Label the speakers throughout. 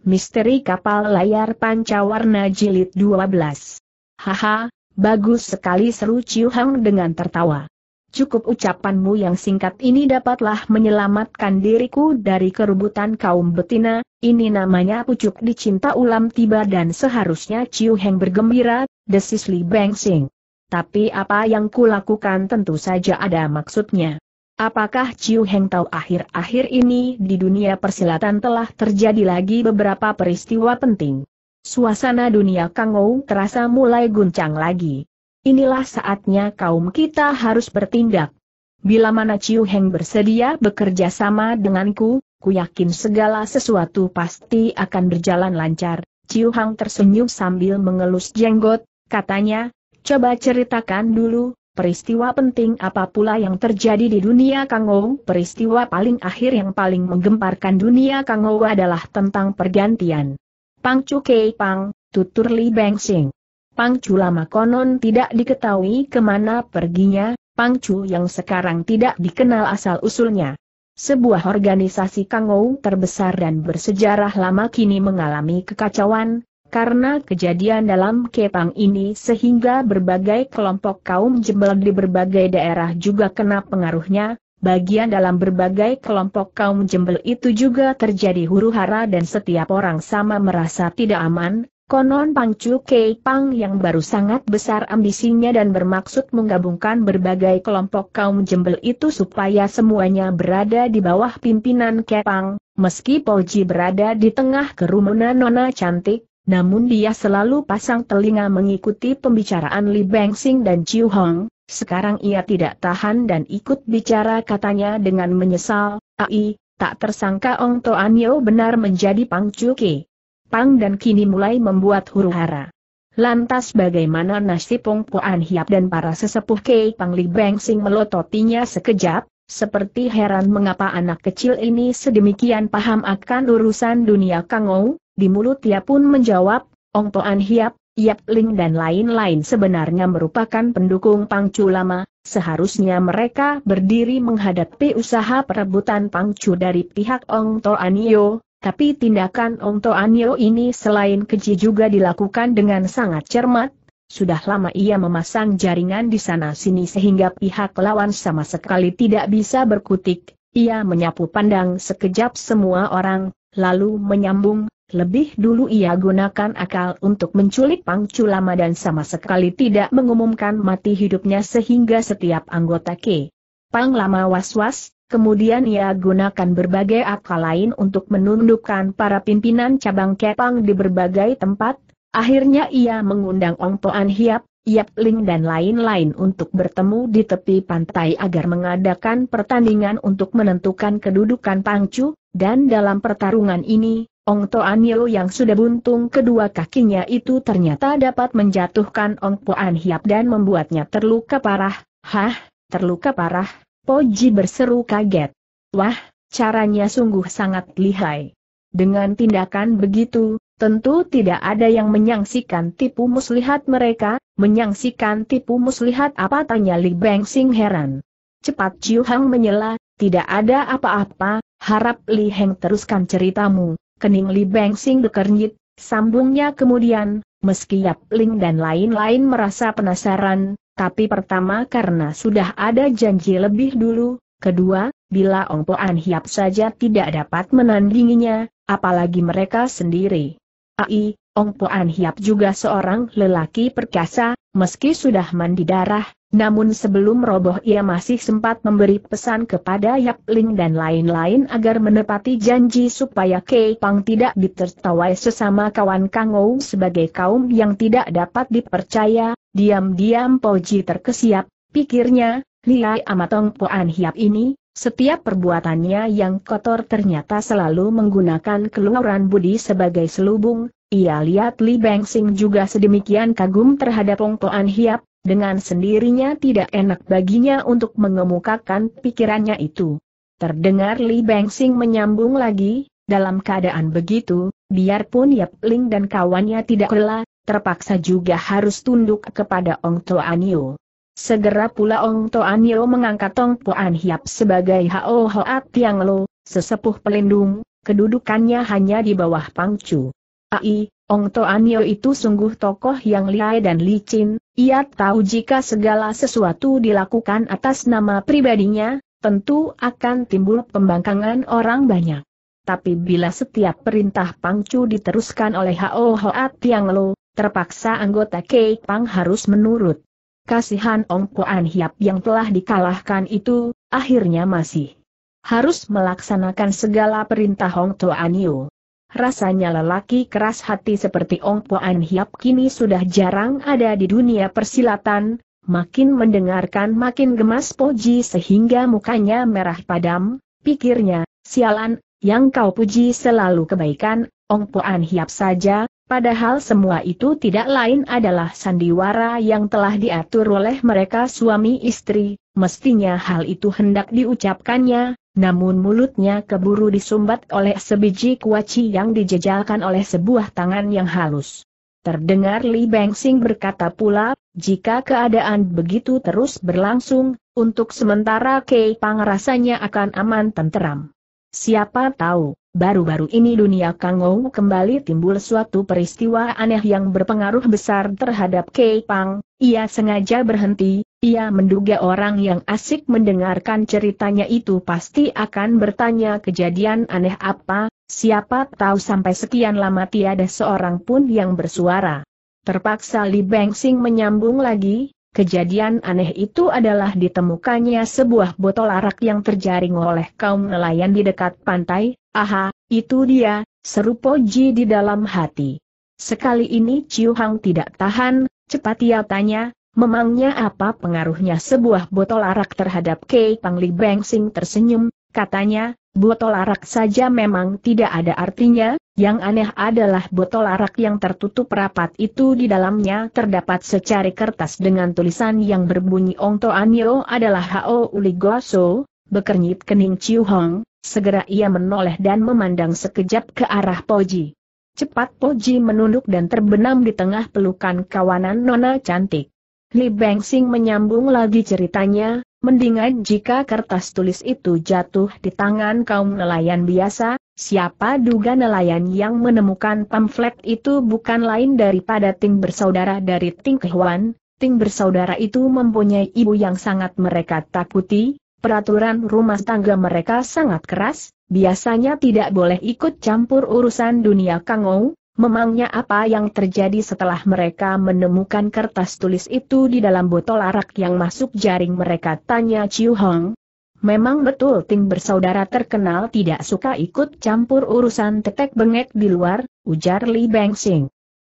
Speaker 1: Misteri Kapal Layar Pancawarna Jilid 12. Haha, bagus sekali seru Ciu Hang dengan tertawa. Cukup ucapanmu yang singkat ini dapatlah menyelamatkan diriku dari kerubutan kaum betina, ini namanya pucuk dicinta ulam tiba dan seharusnya Ciu Hang bergembira, desis Li Beng Sing. Tapi apa yang kulakukan tentu saja ada maksudnya. Apakah Ciu Heng tahu akhir-akhir ini di dunia persilatan telah terjadi lagi beberapa peristiwa penting? Suasana dunia Kangou terasa mulai guncang lagi. Inilah saatnya kaum kita harus bertindak. Bila mana Ciu Heng bersedia bekerja sama denganku, ku yakin segala sesuatu pasti akan berjalan lancar. Ciu Hang tersenyum sambil mengelus jenggot, katanya, coba ceritakan dulu, Peristiwa penting apa pula yang terjadi di dunia Kangou? Peristiwa paling akhir yang paling menggemparkan dunia Kangou adalah tentang pergantian. Pang Chu Kei Pang, tutur Li Sing. Pang Chu lama konon tidak diketahui kemana perginya, Pang Chu yang sekarang tidak dikenal asal-usulnya. Sebuah organisasi Kangou terbesar dan bersejarah lama kini mengalami kekacauan, karena kejadian dalam Kepang ini sehingga berbagai kelompok kaum jebel di berbagai daerah juga kena pengaruhnya, bagian dalam berbagai kelompok kaum jembel itu juga terjadi huru-hara dan setiap orang sama merasa tidak aman, konon Pangcu Kepang yang baru sangat besar ambisinya dan bermaksud menggabungkan berbagai kelompok kaum jembel itu supaya semuanya berada di bawah pimpinan Kepang, meski Poji berada di tengah kerumunan nona cantik, namun dia selalu pasang telinga mengikuti pembicaraan Li Bengxing dan Chiu Hong, sekarang ia tidak tahan dan ikut bicara katanya dengan menyesal, ai, tak tersangka Ong Yeo benar menjadi Pang Cuki. Pang dan kini mulai membuat huru hara. Lantas bagaimana nasib Pong Puan Hiap dan para sesepuh Kei Pang Li Bengxing melototinya sekejap, seperti heran mengapa anak kecil ini sedemikian paham akan urusan dunia Kangou, di mulut ia pun menjawab, Ong Toan Hiap, Yap Ling dan lain-lain sebenarnya merupakan pendukung Pangcu lama, seharusnya mereka berdiri menghadapi usaha perebutan Pangcu dari pihak Ong Toanio, tapi tindakan Ong Toanio ini selain keji juga dilakukan dengan sangat cermat, sudah lama ia memasang jaringan di sana-sini sehingga pihak lawan sama sekali tidak bisa berkutik, ia menyapu pandang sekejap semua orang, lalu menyambung, lebih dulu ia gunakan akal untuk menculik Pang Culama dan sama sekali tidak mengumumkan mati hidupnya sehingga setiap anggota K. Pang Lama was-was, kemudian ia gunakan berbagai akal lain untuk menundukkan para pimpinan cabang Kepang di berbagai tempat, akhirnya ia mengundang Ong Toan Hiap, Yap Ling dan lain-lain untuk bertemu di tepi pantai agar mengadakan pertandingan untuk menentukan kedudukan Pang Pangcu, dan dalam pertarungan ini, Ong To Yeo yang sudah buntung kedua kakinya itu ternyata dapat menjatuhkan Ong Po Hiap dan membuatnya terluka parah. Hah, terluka parah, Poji berseru kaget. Wah, caranya sungguh sangat lihai. Dengan tindakan begitu, tentu tidak ada yang menyangsikan tipu muslihat mereka, menyangsikan tipu muslihat apa tanya Li Beng Sing heran. Cepat Ciuhang Hang menyela, tidak ada apa-apa, harap Li Heng teruskan ceritamu, Kening Li Bengsing dekernyit, sambungnya kemudian, meski Yap Ling dan lain-lain merasa penasaran, tapi pertama karena sudah ada janji lebih dulu, kedua, bila Ong An Hiap saja tidak dapat menandinginya, apalagi mereka sendiri. Ai, Ong An Hiap juga seorang lelaki perkasa, meski sudah mandi darah, namun sebelum roboh ia masih sempat memberi pesan kepada Yap Ling dan lain-lain agar menepati janji supaya Kei Pang tidak ditertawai sesama kawan Kang Ou sebagai kaum yang tidak dapat dipercaya, diam-diam Poji terkesiap, pikirnya, Liai Amatong An Hiap ini, setiap perbuatannya yang kotor ternyata selalu menggunakan keluaran budi sebagai selubung, ia lihat Li Beng Sing juga sedemikian kagum terhadap Ong An Hiap, dengan sendirinya tidak enak baginya untuk mengemukakan pikirannya itu. Terdengar Li Bengxing menyambung lagi, dalam keadaan begitu, biarpun Yap Ling dan kawannya tidak rela, terpaksa juga harus tunduk kepada Ong Toanio. Segera pula Ong Toanio mengangkat Ong Puan Hiap sebagai Hao Hoat Tiang Lo, sesepuh pelindung, kedudukannya hanya di bawah Pangcu. Ai, Ong Toanio itu sungguh tokoh yang lihai dan licin, ia tahu jika segala sesuatu dilakukan atas nama pribadinya, tentu akan timbul pembangkangan orang banyak. Tapi bila setiap perintah Pangcu diteruskan oleh Hao Hoat Tiang Lo, terpaksa anggota Kei Pang harus menurut. Kasihan Ong Poan Hiap yang telah dikalahkan itu, akhirnya masih harus melaksanakan segala perintah Hong Toanio. Rasanya lelaki keras hati seperti Ong An Hiap kini sudah jarang ada di dunia persilatan, makin mendengarkan makin gemas Poji sehingga mukanya merah padam, pikirnya, sialan, yang kau puji selalu kebaikan, Ong An Hiap saja, Padahal semua itu tidak lain adalah sandiwara yang telah diatur oleh mereka suami istri, mestinya hal itu hendak diucapkannya, namun mulutnya keburu disumbat oleh sebiji kuaci yang dijejalkan oleh sebuah tangan yang halus. Terdengar Li Bengxing berkata pula, jika keadaan begitu terus berlangsung, untuk sementara Kei Pang rasanya akan aman tenteram. Siapa tahu, Baru-baru ini dunia Kangou kembali timbul suatu peristiwa aneh yang berpengaruh besar terhadap Kei Pang, ia sengaja berhenti, ia menduga orang yang asik mendengarkan ceritanya itu pasti akan bertanya kejadian aneh apa, siapa tahu sampai sekian lama tiada seorang pun yang bersuara. Terpaksa Li Bengxing menyambung lagi, Kejadian aneh itu adalah ditemukannya sebuah botol arak yang terjaring oleh kaum nelayan di dekat pantai, Aha, itu dia, seru Poji di dalam hati. Sekali ini Ciu Hang tidak tahan, cepat ia tanya, memangnya apa pengaruhnya sebuah botol arak terhadap Kei Pangli Sing tersenyum, katanya, botol arak saja memang tidak ada artinya, yang aneh adalah botol arak yang tertutup rapat itu di dalamnya terdapat secari kertas dengan tulisan yang berbunyi Ong To Anio adalah Hao So. Bekernyit kening Ciu Hong, segera ia menoleh dan memandang sekejap ke arah Poji. Cepat Poji menunduk dan terbenam di tengah pelukan kawanan nona cantik. Li Sing menyambung lagi ceritanya, mendingan jika kertas tulis itu jatuh di tangan kaum nelayan biasa, siapa duga nelayan yang menemukan pamflet itu bukan lain daripada Ting bersaudara dari Ting Kehuan, Ting bersaudara itu mempunyai ibu yang sangat mereka takuti, peraturan rumah tangga mereka sangat keras, biasanya tidak boleh ikut campur urusan dunia Kangou, Memangnya apa yang terjadi setelah mereka menemukan kertas tulis itu di dalam botol arak yang masuk jaring mereka tanya Chiu Hong. Memang betul Ting bersaudara terkenal tidak suka ikut campur urusan tetek bengek di luar, ujar Li Beng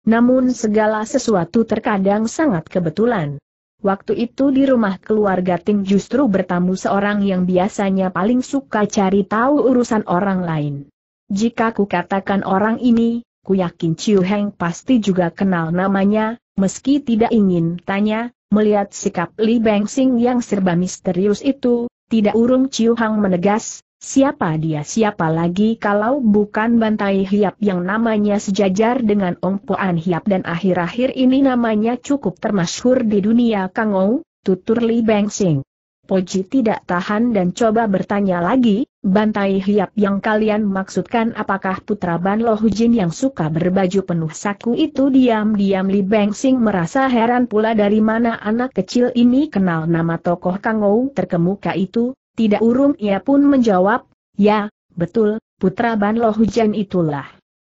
Speaker 1: Namun segala sesuatu terkadang sangat kebetulan. Waktu itu di rumah keluarga Ting justru bertamu seorang yang biasanya paling suka cari tahu urusan orang lain. Jika ku katakan orang ini, ku yakin Chiu Heng pasti juga kenal namanya, meski tidak ingin tanya, melihat sikap Li Beng yang serba misterius itu, tidak urung Chiu Hang menegas, Siapa dia siapa lagi kalau bukan Bantai Hiap yang namanya sejajar dengan Ong Poan Hiap dan akhir-akhir ini namanya cukup termasyhur di dunia Kangou, tutur Li Bengsing. Poji tidak tahan dan coba bertanya lagi, Bantai Hiap yang kalian maksudkan apakah putra Ban Lohujin yang suka berbaju penuh saku itu diam-diam Li Bengsing merasa heran pula dari mana anak kecil ini kenal nama tokoh Kangou terkemuka itu, tidak urung ia pun menjawab, ya, betul, putra Ban Lohujan Hujan itulah.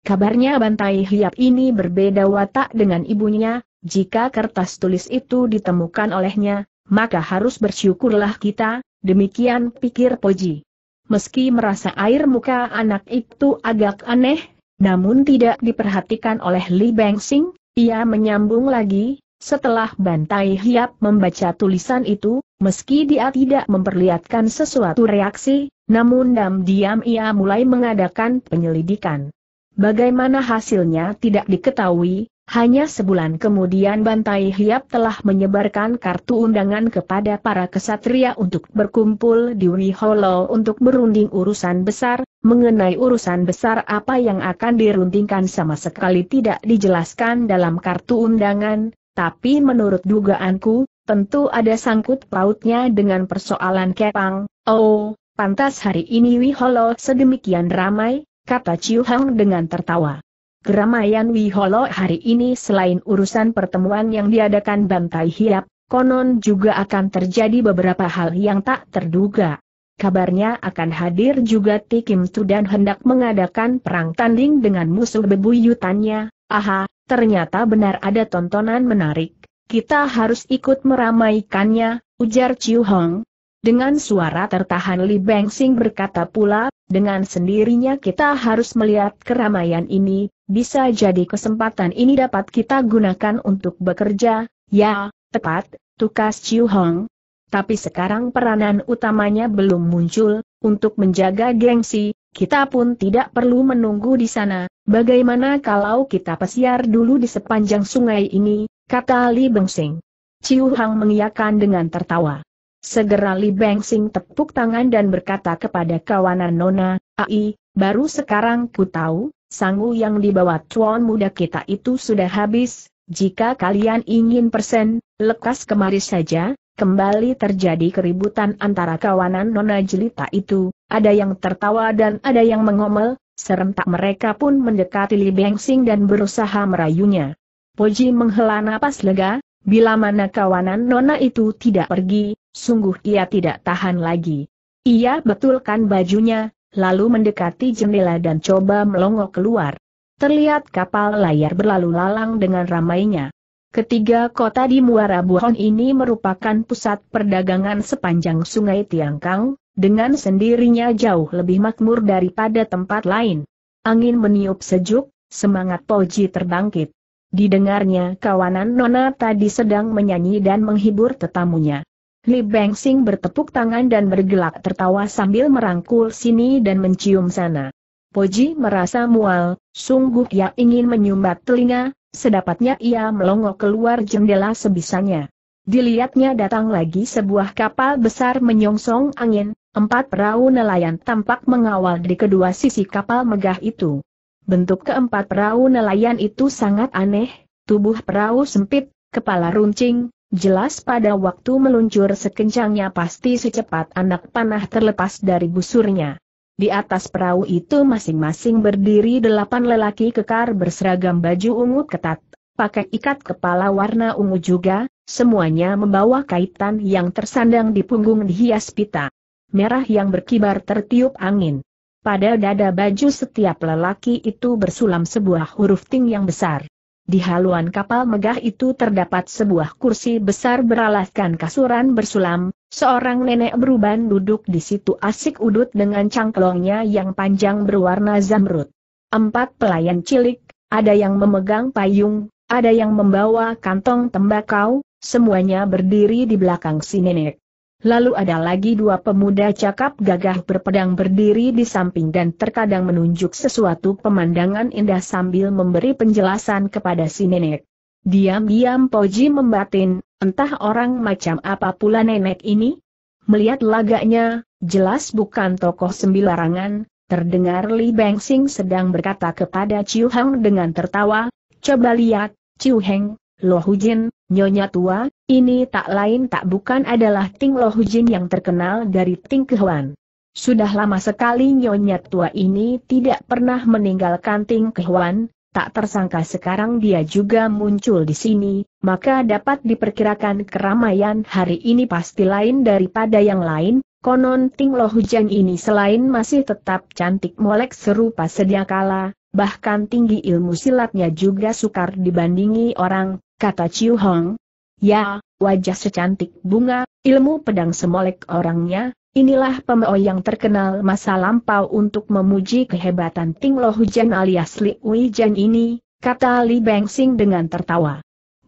Speaker 1: Kabarnya Bantai Hiap ini berbeda watak dengan ibunya, jika kertas tulis itu ditemukan olehnya, maka harus bersyukurlah kita, demikian pikir Poji. Meski merasa air muka anak itu agak aneh, namun tidak diperhatikan oleh Li Bengxing, ia menyambung lagi, setelah Bantai Hiap membaca tulisan itu, Meski dia tidak memperlihatkan sesuatu reaksi, namun diam-diam ia mulai mengadakan penyelidikan. Bagaimana hasilnya tidak diketahui, hanya sebulan kemudian Bantai Hiap telah menyebarkan kartu undangan kepada para kesatria untuk berkumpul di Wiholo untuk berunding urusan besar, mengenai urusan besar apa yang akan dirundingkan sama sekali tidak dijelaskan dalam kartu undangan, tapi menurut dugaanku, Tentu ada sangkut pautnya dengan persoalan Kepang. Oh, pantas hari ini Wiholo sedemikian ramai, kata Chiu Hang dengan tertawa. Keramaian Wiholo hari ini selain urusan pertemuan yang diadakan Bantai Hiap, konon juga akan terjadi beberapa hal yang tak terduga. Kabarnya akan hadir juga Tikim Tu dan hendak mengadakan perang tanding dengan musuh bebuyutannya. Aha, ternyata benar ada tontonan menarik. Kita harus ikut meramaikannya, ujar Chiu Hong. Dengan suara tertahan Li Sing berkata pula, dengan sendirinya kita harus melihat keramaian ini, bisa jadi kesempatan ini dapat kita gunakan untuk bekerja, ya, tepat, tukas Chiu Hong. Tapi sekarang peranan utamanya belum muncul, untuk menjaga gengsi, kita pun tidak perlu menunggu di sana, bagaimana kalau kita pesiar dulu di sepanjang sungai ini, kata Li Bengsing. Ciu Hang mengiyakan dengan tertawa. Segera Li Bengsing tepuk tangan dan berkata kepada kawanan Nona, Ai, baru sekarang ku tahu, sangu yang dibawa Cuan muda kita itu sudah habis, jika kalian ingin persen, lekas kemari saja, kembali terjadi keributan antara kawanan Nona Jelita itu, ada yang tertawa dan ada yang mengomel, serentak mereka pun mendekati Li Bengsing dan berusaha merayunya. Poji menghela napas lega, bila mana kawanan Nona itu tidak pergi, sungguh ia tidak tahan lagi. Ia betulkan bajunya, lalu mendekati jendela dan coba melongok keluar. Terlihat kapal layar berlalu lalang dengan ramainya. Ketiga kota di Muara Buhon ini merupakan pusat perdagangan sepanjang sungai Tiangkang, dengan sendirinya jauh lebih makmur daripada tempat lain. Angin meniup sejuk, semangat Poji terbangkit. Didengarnya kawanan Nona tadi sedang menyanyi dan menghibur tetamunya. Li Sing bertepuk tangan dan bergelak tertawa sambil merangkul sini dan mencium sana. Poji merasa mual, sungguh ia ingin menyumbat telinga, sedapatnya ia melongo keluar jendela sebisanya. Dilihatnya datang lagi sebuah kapal besar menyongsong angin, empat perahu nelayan tampak mengawal di kedua sisi kapal megah itu. Bentuk keempat perahu nelayan itu sangat aneh, tubuh perahu sempit, kepala runcing, jelas pada waktu meluncur sekencangnya pasti secepat anak panah terlepas dari busurnya. Di atas perahu itu masing-masing berdiri delapan lelaki kekar berseragam baju ungu ketat, pakai ikat kepala warna ungu juga, semuanya membawa kaitan yang tersandang di punggung dihias pita merah yang berkibar tertiup angin. Pada dada baju setiap lelaki itu bersulam sebuah huruf ting yang besar. Di haluan kapal megah itu terdapat sebuah kursi besar beralaskan kasuran bersulam, seorang nenek beruban duduk di situ asik udut dengan cangklongnya yang panjang berwarna zamrud. Empat pelayan cilik, ada yang memegang payung, ada yang membawa kantong tembakau, semuanya berdiri di belakang si nenek. Lalu ada lagi dua pemuda cakap gagah berpedang berdiri di samping dan terkadang menunjuk sesuatu pemandangan indah sambil memberi penjelasan kepada si nenek. Diam-diam Poji membatin, entah orang macam apa pula nenek ini? Melihat lagaknya, jelas bukan tokoh sembilarangan, terdengar Li Beng sedang berkata kepada Chiu Heng dengan tertawa, coba lihat, Chiu Heng, Lohujin, nyonya tua, ini tak lain tak bukan adalah Ting Lohujin yang terkenal dari Ting Kehuan. Sudah lama sekali nyonya tua ini tidak pernah meninggalkan Ting Kehuan, tak tersangka sekarang dia juga muncul di sini, maka dapat diperkirakan keramaian hari ini pasti lain daripada yang lain, konon Ting Lohujin ini selain masih tetap cantik molek serupa sedia kala, bahkan tinggi ilmu silatnya juga sukar dibandingi orang, kata Chiu Hong. Ya, wajah secantik bunga, ilmu pedang semolek orangnya, inilah pemeo yang terkenal masa lampau untuk memuji kehebatan Ting Lo Hujan alias Li Jan ini, kata Li Sing dengan tertawa.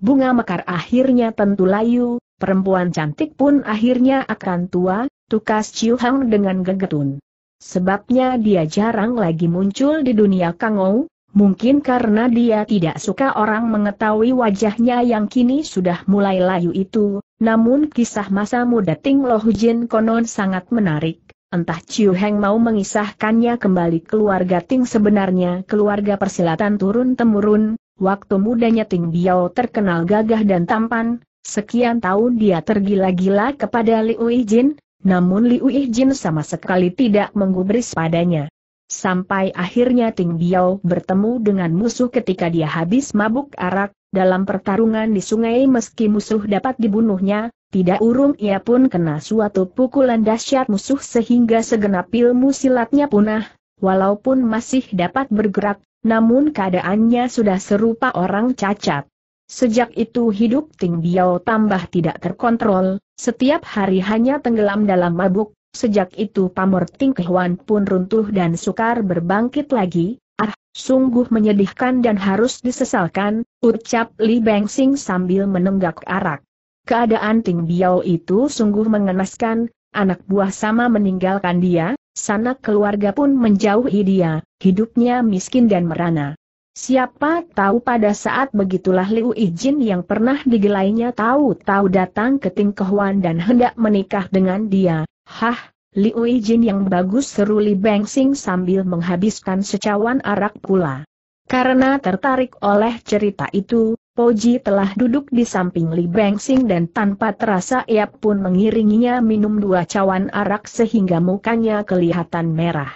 Speaker 1: Bunga mekar akhirnya tentu layu, perempuan cantik pun akhirnya akan tua, tukas Chiu Hong dengan gegetun. Sebabnya dia jarang lagi muncul di dunia Kangou, mungkin karena dia tidak suka orang mengetahui wajahnya yang kini sudah mulai layu itu, namun kisah masa muda Ting Lohujin konon sangat menarik. Entah Ciu Heng mau mengisahkannya kembali keluarga Ting sebenarnya keluarga persilatan turun-temurun, waktu mudanya Ting Biao terkenal gagah dan tampan, sekian tahun dia tergila-gila kepada Liu Jin, namun Liu Jin sama sekali tidak menggubris padanya. Sampai akhirnya Ting Biao bertemu dengan musuh ketika dia habis mabuk arak, dalam pertarungan di sungai meski musuh dapat dibunuhnya, tidak urung ia pun kena suatu pukulan dahsyat musuh sehingga segenap ilmu silatnya punah, walaupun masih dapat bergerak, namun keadaannya sudah serupa orang cacat. Sejak itu hidup Ting Biao tambah tidak terkontrol, setiap hari hanya tenggelam dalam mabuk, sejak itu pamor Ting Kehuan pun runtuh dan sukar berbangkit lagi, ah, sungguh menyedihkan dan harus disesalkan, ucap Li Bengsing sambil menenggak arak. Keadaan Ting Biao itu sungguh mengenaskan, anak buah sama meninggalkan dia, sanak keluarga pun menjauhi dia, hidupnya miskin dan merana. Siapa tahu pada saat begitulah Liu Ijin yang pernah digelainya tahu-tahu datang ke ting kehuan dan hendak menikah dengan dia. Hah, Liu Ijin yang bagus seru Li Sing sambil menghabiskan secawan arak pula. Karena tertarik oleh cerita itu, Poji telah duduk di samping Li Sing dan tanpa terasa ia pun mengiringinya minum dua cawan arak sehingga mukanya kelihatan merah.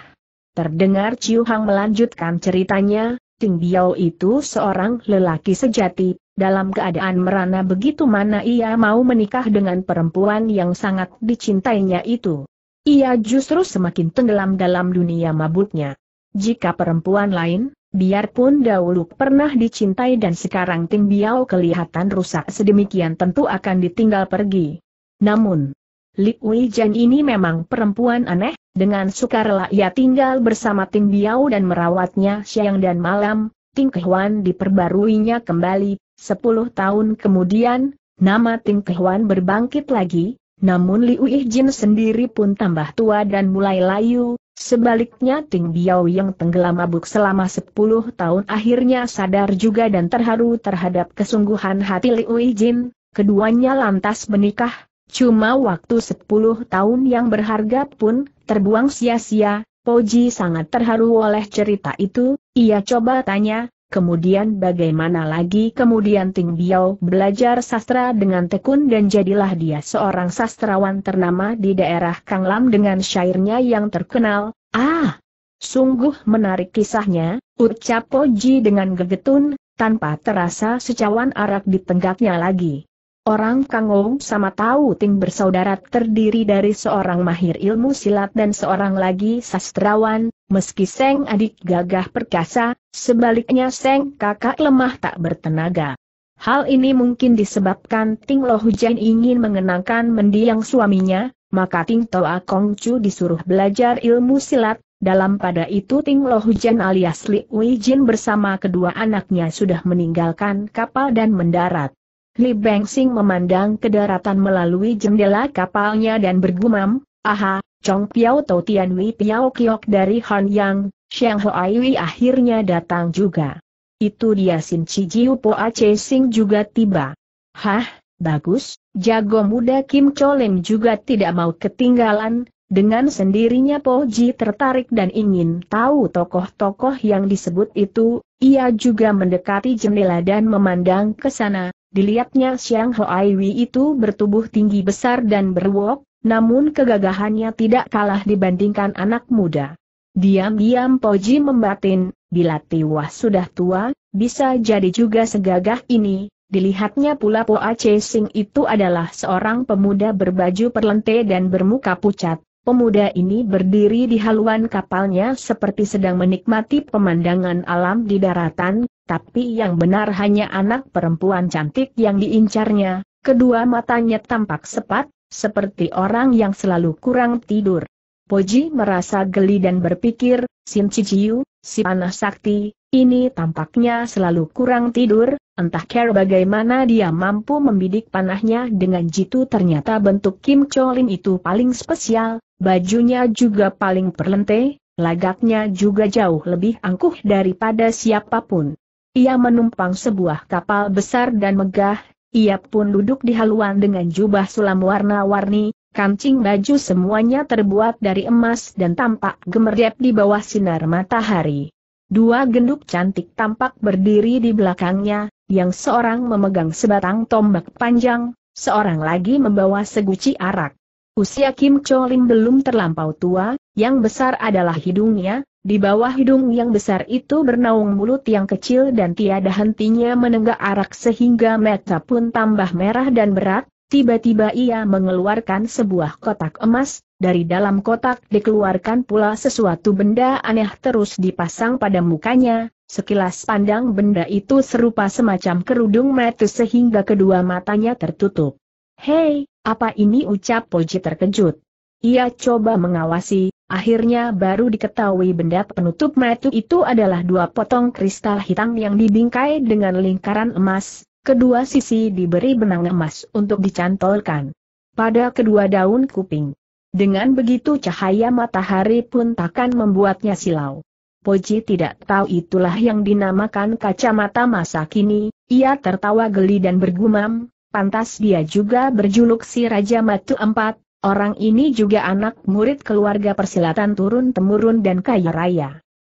Speaker 1: Terdengar Ciu Hang melanjutkan ceritanya, Ting Biao itu seorang lelaki sejati, dalam keadaan merana begitu mana ia mau menikah dengan perempuan yang sangat dicintainya itu. Ia justru semakin tenggelam dalam dunia mabuknya. Jika perempuan lain, biarpun dahulu pernah dicintai dan sekarang Ting Biao kelihatan rusak sedemikian tentu akan ditinggal pergi. Namun, Li Uijan ini memang perempuan aneh, dengan sukarela ia tinggal bersama Ting Biao dan merawatnya siang dan malam, Ting Kehuan diperbaruinya kembali, sepuluh tahun kemudian, nama Ting Kehuan berbangkit lagi, namun Li Jin sendiri pun tambah tua dan mulai layu, sebaliknya Ting Biao yang tenggelam mabuk selama sepuluh tahun akhirnya sadar juga dan terharu terhadap kesungguhan hati Li Jin. keduanya lantas menikah, Cuma waktu sepuluh tahun yang berharga pun, terbuang sia-sia, Poji sangat terharu oleh cerita itu, ia coba tanya, kemudian bagaimana lagi kemudian Ting Biao belajar sastra dengan tekun dan jadilah dia seorang sastrawan ternama di daerah Kang Lam dengan syairnya yang terkenal, ah! Sungguh menarik kisahnya, ucap Poji dengan gegetun, tanpa terasa secawan arak di tenggaknya lagi. Orang Kangou sama tahu Ting bersaudara terdiri dari seorang mahir ilmu silat dan seorang lagi sastrawan, meski Seng adik gagah perkasa, sebaliknya Seng kakak lemah tak bertenaga. Hal ini mungkin disebabkan Ting Lo Hujan ingin mengenangkan mendiang suaminya, maka Ting Toa Kong Chu disuruh belajar ilmu silat, dalam pada itu Ting Lo Hujan alias Li Wei Jin bersama kedua anaknya sudah meninggalkan kapal dan mendarat. Li Bengxing memandang ke daratan melalui jendela kapalnya dan bergumam, Aha, Chong Piao Tau Tian Wei Piao Kiok dari Han Yang, Xiang Ai Wei akhirnya datang juga. Itu dia Sin Chi Jiu Po Ace Sing juga tiba. Hah, bagus, jago muda Kim Cholem juga tidak mau ketinggalan, dengan sendirinya Po Ji tertarik dan ingin tahu tokoh-tokoh yang disebut itu, ia juga mendekati jendela dan memandang ke sana, Dilihatnya Ai Hoaiwi itu bertubuh tinggi besar dan berwok, namun kegagahannya tidak kalah dibandingkan anak muda. Diam-diam Poji membatin, bila Tiwa sudah tua, bisa jadi juga segagah ini, Dilihatnya pula Poa Chasing itu adalah seorang pemuda berbaju perlente dan bermuka pucat. Pemuda ini berdiri di haluan kapalnya seperti sedang menikmati pemandangan alam di daratan, tapi yang benar hanya anak perempuan cantik yang diincarnya, kedua matanya tampak sepat, seperti orang yang selalu kurang tidur. Poji merasa geli dan berpikir, Sin Ciciu, si panah sakti, ini tampaknya selalu kurang tidur, entah care bagaimana dia mampu membidik panahnya dengan jitu ternyata bentuk Kim Cholin itu paling spesial, bajunya juga paling perlente, lagaknya juga jauh lebih angkuh daripada siapapun. Ia menumpang sebuah kapal besar dan megah, ia pun duduk di haluan dengan jubah sulam warna-warni, kancing baju semuanya terbuat dari emas dan tampak gemerlap di bawah sinar matahari. Dua genduk cantik tampak berdiri di belakangnya, yang seorang memegang sebatang tombak panjang, seorang lagi membawa seguci arak. Usia Kim Cholim belum terlampau tua, yang besar adalah hidungnya, di bawah hidung yang besar itu bernaung mulut yang kecil dan tiada hentinya menenggak arak sehingga mata pun tambah merah dan berat, Tiba-tiba ia mengeluarkan sebuah kotak emas, dari dalam kotak dikeluarkan pula sesuatu benda aneh terus dipasang pada mukanya, sekilas pandang benda itu serupa semacam kerudung mata sehingga kedua matanya tertutup. Hei, apa ini ucap Poji terkejut. Ia coba mengawasi, akhirnya baru diketahui benda penutup mata itu adalah dua potong kristal hitam yang dibingkai dengan lingkaran emas, Kedua sisi diberi benang emas untuk dicantolkan pada kedua daun kuping. Dengan begitu cahaya matahari pun takkan membuatnya silau. Poji tidak tahu itulah yang dinamakan kacamata masa kini, ia tertawa geli dan bergumam, pantas dia juga berjuluk si Raja Matu Empat, orang ini juga anak murid keluarga persilatan turun-temurun dan kaya raya.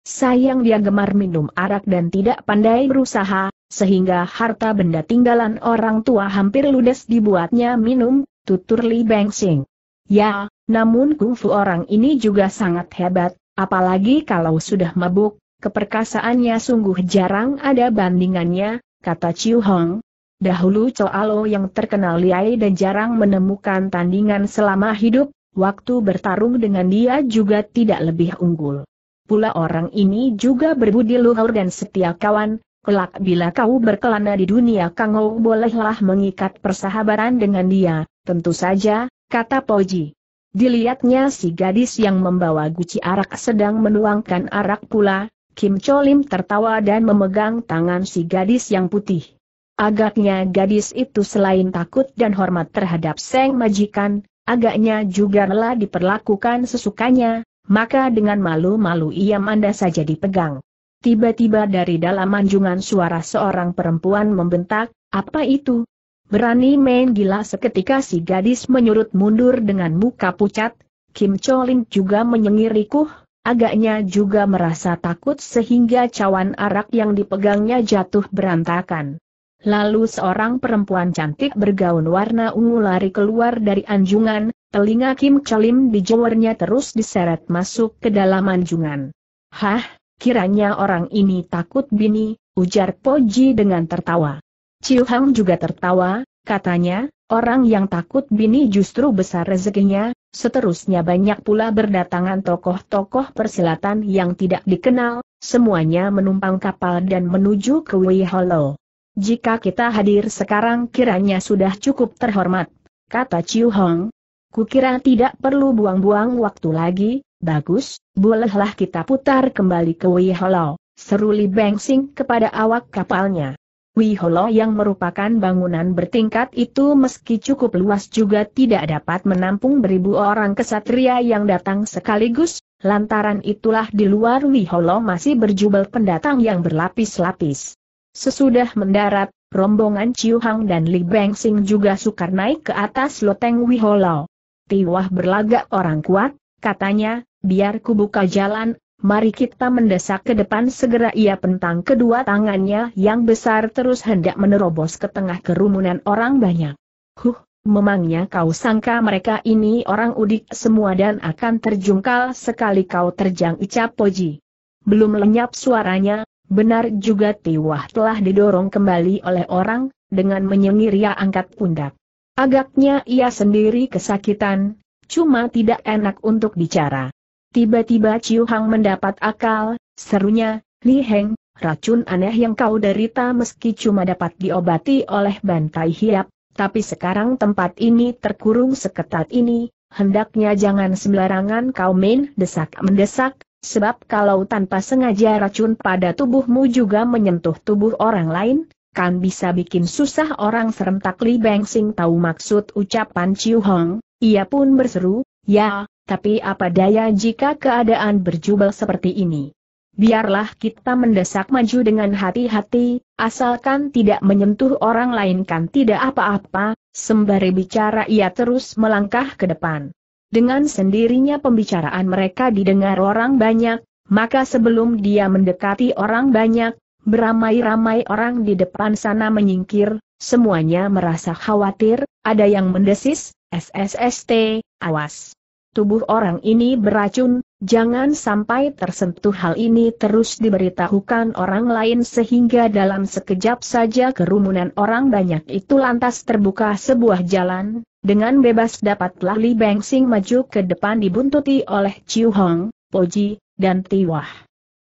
Speaker 1: Sayang dia gemar minum arak dan tidak pandai berusaha, sehingga harta benda tinggalan orang tua hampir ludes dibuatnya minum, tutur Li Bengxing. Ya, namun kungfu orang ini juga sangat hebat, apalagi kalau sudah mabuk, keperkasaannya sungguh jarang ada bandingannya, kata Chiu Hong. Dahulu Coalo yang terkenal liai dan jarang menemukan tandingan selama hidup, waktu bertarung dengan dia juga tidak lebih unggul. Pula orang ini juga berbudi luhur dan setia kawan, Kelak bila kau berkelana di dunia kau bolehlah mengikat persahabatan dengan dia, tentu saja, kata Poji. Dilihatnya si gadis yang membawa guci arak sedang menuangkan arak pula, Kim Cholim tertawa dan memegang tangan si gadis yang putih. Agaknya gadis itu selain takut dan hormat terhadap seng majikan, agaknya juga rela diperlakukan sesukanya, maka dengan malu-malu ia manda saja dipegang. Tiba-tiba dari dalam anjungan suara seorang perempuan membentak, apa itu? Berani main gila seketika si gadis menyurut mundur dengan muka pucat, Kim Choling juga menyengiriku, agaknya juga merasa takut sehingga cawan arak yang dipegangnya jatuh berantakan. Lalu seorang perempuan cantik bergaun warna ungu lari keluar dari anjungan, telinga Kim Cholin di jawarnya terus diseret masuk ke dalam anjungan. Hah? Kiranya orang ini takut bini, ujar Poji dengan tertawa. Ciu Hang juga tertawa, katanya, orang yang takut bini justru besar rezekinya, seterusnya banyak pula berdatangan tokoh-tokoh persilatan yang tidak dikenal, semuanya menumpang kapal dan menuju ke Wei Hollow. Jika kita hadir sekarang kiranya sudah cukup terhormat, kata Ciu Hong. Kukira tidak perlu buang-buang waktu lagi, Bagus, bolehlah kita putar kembali ke Wiholau, seru Li Bengsing kepada awak kapalnya. Wiholo yang merupakan bangunan bertingkat itu meski cukup luas juga tidak dapat menampung beribu orang kesatria yang datang sekaligus, lantaran itulah di luar Wiholo masih berjubel pendatang yang berlapis-lapis. Sesudah mendarat, rombongan Ciu Hang dan Li Bengsing juga sukar naik ke atas loteng Wiholo. Tiwah berlagak orang kuat, katanya, biar ku buka jalan, mari kita mendesak ke depan segera ia pentang kedua tangannya yang besar terus hendak menerobos ke tengah kerumunan orang banyak. Huh, memangnya kau sangka mereka ini orang udik semua dan akan terjungkal sekali kau terjang icap poji. Belum lenyap suaranya, benar juga Tiwah telah didorong kembali oleh orang, dengan menyengir ia angkat pundak. Agaknya ia sendiri kesakitan, cuma tidak enak untuk bicara. Tiba-tiba Ciu Hang mendapat akal, serunya, Li Heng, racun aneh yang kau derita meski cuma dapat diobati oleh bantai hiap, tapi sekarang tempat ini terkurung seketat ini, hendaknya jangan sembarangan kau main desak-mendesak, sebab kalau tanpa sengaja racun pada tubuhmu juga menyentuh tubuh orang lain, kan bisa bikin susah orang serentak Li Beng Sing tahu maksud ucapan Ciu Hang, ia pun berseru, ya, tapi apa daya jika keadaan berjubel seperti ini. Biarlah kita mendesak maju dengan hati-hati, asalkan tidak menyentuh orang lain kan tidak apa-apa, sembari bicara ia terus melangkah ke depan. Dengan sendirinya pembicaraan mereka didengar orang banyak, maka sebelum dia mendekati orang banyak, beramai-ramai orang di depan sana menyingkir, semuanya merasa khawatir, ada yang mendesis, SSST, awas tubuh orang ini beracun, jangan sampai tersentuh hal ini terus diberitahukan orang lain sehingga dalam sekejap saja kerumunan orang banyak itu lantas terbuka sebuah jalan, dengan bebas dapatlah Li Bengxing maju ke depan dibuntuti oleh Chiu Hong, Poji, dan Tiwah.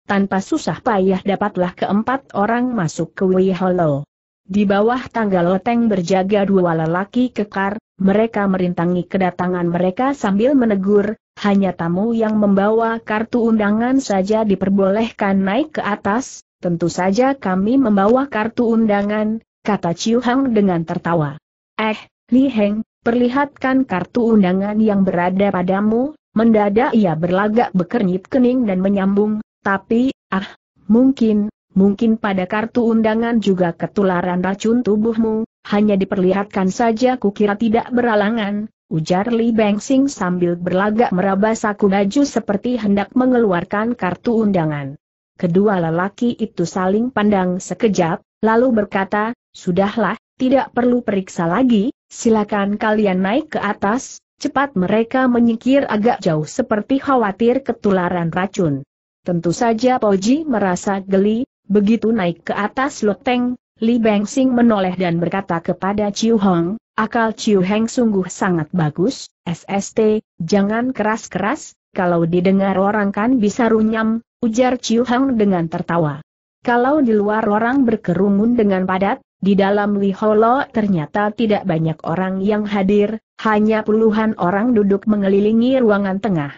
Speaker 1: Tanpa susah payah dapatlah keempat orang masuk ke Wei Hollow. Di bawah tangga loteng berjaga dua lelaki kekar, mereka merintangi kedatangan mereka sambil menegur, hanya tamu yang membawa kartu undangan saja diperbolehkan naik ke atas, tentu saja kami membawa kartu undangan, kata Chiu Hang dengan tertawa. Eh, Li Heng, perlihatkan kartu undangan yang berada padamu, mendadak ia berlagak bekernyit kening dan menyambung, tapi, ah, mungkin, mungkin pada kartu undangan juga ketularan racun tubuhmu, hanya diperlihatkan saja kukira tidak beralangan, ujar Li Bengxing sambil berlagak meraba saku baju seperti hendak mengeluarkan kartu undangan. Kedua lelaki itu saling pandang sekejap, lalu berkata, Sudahlah, tidak perlu periksa lagi, silakan kalian naik ke atas, cepat mereka menyikir agak jauh seperti khawatir ketularan racun. Tentu saja Poji merasa geli, Begitu naik ke atas loteng, Li Bengxing menoleh dan berkata kepada Chiu Hong, akal Chiu Heng sungguh sangat bagus, SST, jangan keras-keras, kalau didengar orang kan bisa runyam, ujar Chiu Hong dengan tertawa. Kalau di luar orang berkerumun dengan padat, di dalam Li Holo ternyata tidak banyak orang yang hadir, hanya puluhan orang duduk mengelilingi ruangan tengah.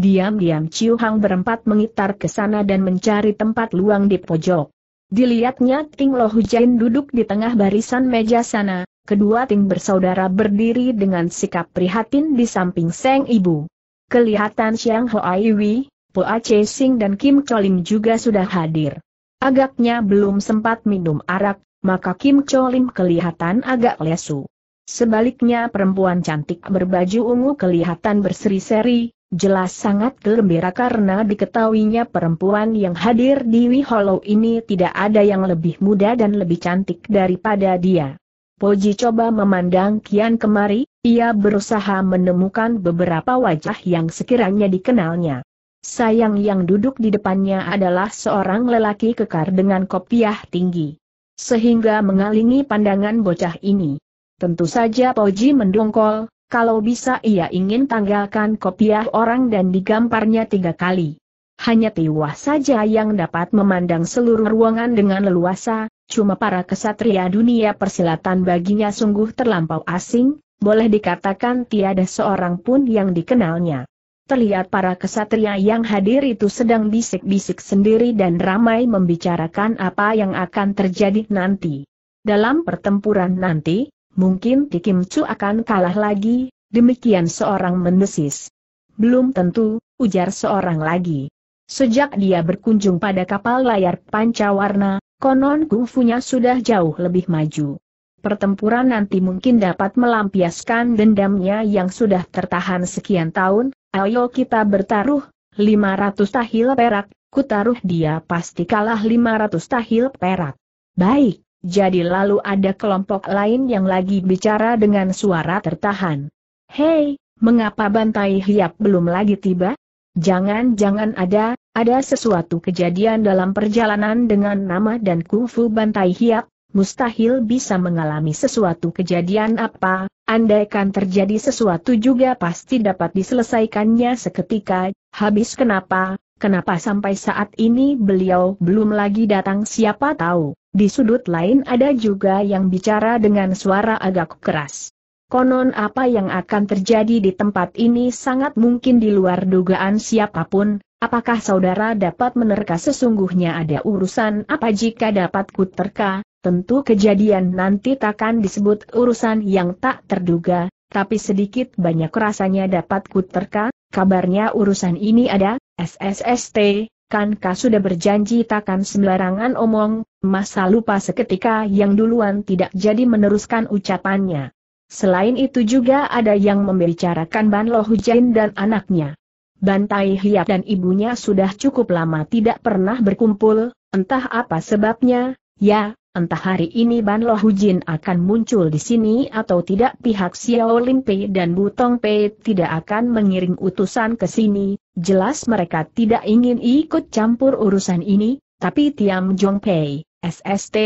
Speaker 1: Diam-diam Ciu Hang berempat mengitar ke sana dan mencari tempat luang di pojok. Dilihatnya Ting Lo Hujain duduk di tengah barisan meja sana, kedua Ting bersaudara berdiri dengan sikap prihatin di samping Seng Ibu. Kelihatan Siang Ho Ai Wi, Po Ace Sing dan Kim Cholim juga sudah hadir. Agaknya belum sempat minum arak, maka Kim Cholim kelihatan agak lesu. Sebaliknya perempuan cantik berbaju ungu kelihatan berseri-seri, Jelas sangat gembira karena diketahuinya perempuan yang hadir di Wi ini tidak ada yang lebih muda dan lebih cantik daripada dia. Poji coba memandang kian kemari, ia berusaha menemukan beberapa wajah yang sekiranya dikenalnya. Sayang yang duduk di depannya adalah seorang lelaki kekar dengan kopiah tinggi. Sehingga mengalingi pandangan bocah ini. Tentu saja Poji mendongkol, kalau bisa ia ingin tanggalkan kopiah orang dan digamparnya tiga kali. Hanya Tiwah saja yang dapat memandang seluruh ruangan dengan leluasa, cuma para kesatria dunia persilatan baginya sungguh terlampau asing, boleh dikatakan tiada seorang pun yang dikenalnya. Terlihat para kesatria yang hadir itu sedang bisik-bisik sendiri dan ramai membicarakan apa yang akan terjadi nanti. Dalam pertempuran nanti, mungkin Kim Chu akan kalah lagi, demikian seorang mendesis. Belum tentu, ujar seorang lagi. Sejak dia berkunjung pada kapal layar pancawarna, konon kungfunya sudah jauh lebih maju. Pertempuran nanti mungkin dapat melampiaskan dendamnya yang sudah tertahan sekian tahun, ayo kita bertaruh, 500 tahil perak, kutaruh dia pasti kalah 500 tahil perak. Baik. Jadi lalu ada kelompok lain yang lagi bicara dengan suara tertahan. Hei, mengapa bantai hiap belum lagi tiba? Jangan-jangan ada, ada sesuatu kejadian dalam perjalanan dengan nama dan kungfu bantai hiap, mustahil bisa mengalami sesuatu kejadian apa, andaikan terjadi sesuatu juga pasti dapat diselesaikannya seketika, habis kenapa, kenapa sampai saat ini beliau belum lagi datang siapa tahu. Di sudut lain ada juga yang bicara dengan suara agak keras. Konon apa yang akan terjadi di tempat ini sangat mungkin di luar dugaan siapapun, apakah saudara dapat menerka sesungguhnya ada urusan apa jika dapat kuterka, tentu kejadian nanti takkan disebut urusan yang tak terduga, tapi sedikit banyak rasanya dapat kuterka, kabarnya urusan ini ada, SSST, Kan kau sudah berjanji takkan sembarangan omong, masa lupa seketika yang duluan tidak jadi meneruskan ucapannya. Selain itu juga ada yang membicarakan Ban Lo Hujan dan anaknya. Ban Tai Hiap dan ibunya sudah cukup lama tidak pernah berkumpul, entah apa sebabnya, ya, Entah hari ini Ban Lo Hujin akan muncul di sini atau tidak pihak Xiao Lim Pei dan Butong Pei tidak akan mengiring utusan ke sini, jelas mereka tidak ingin ikut campur urusan ini, tapi Tiam Jong Pei, SST,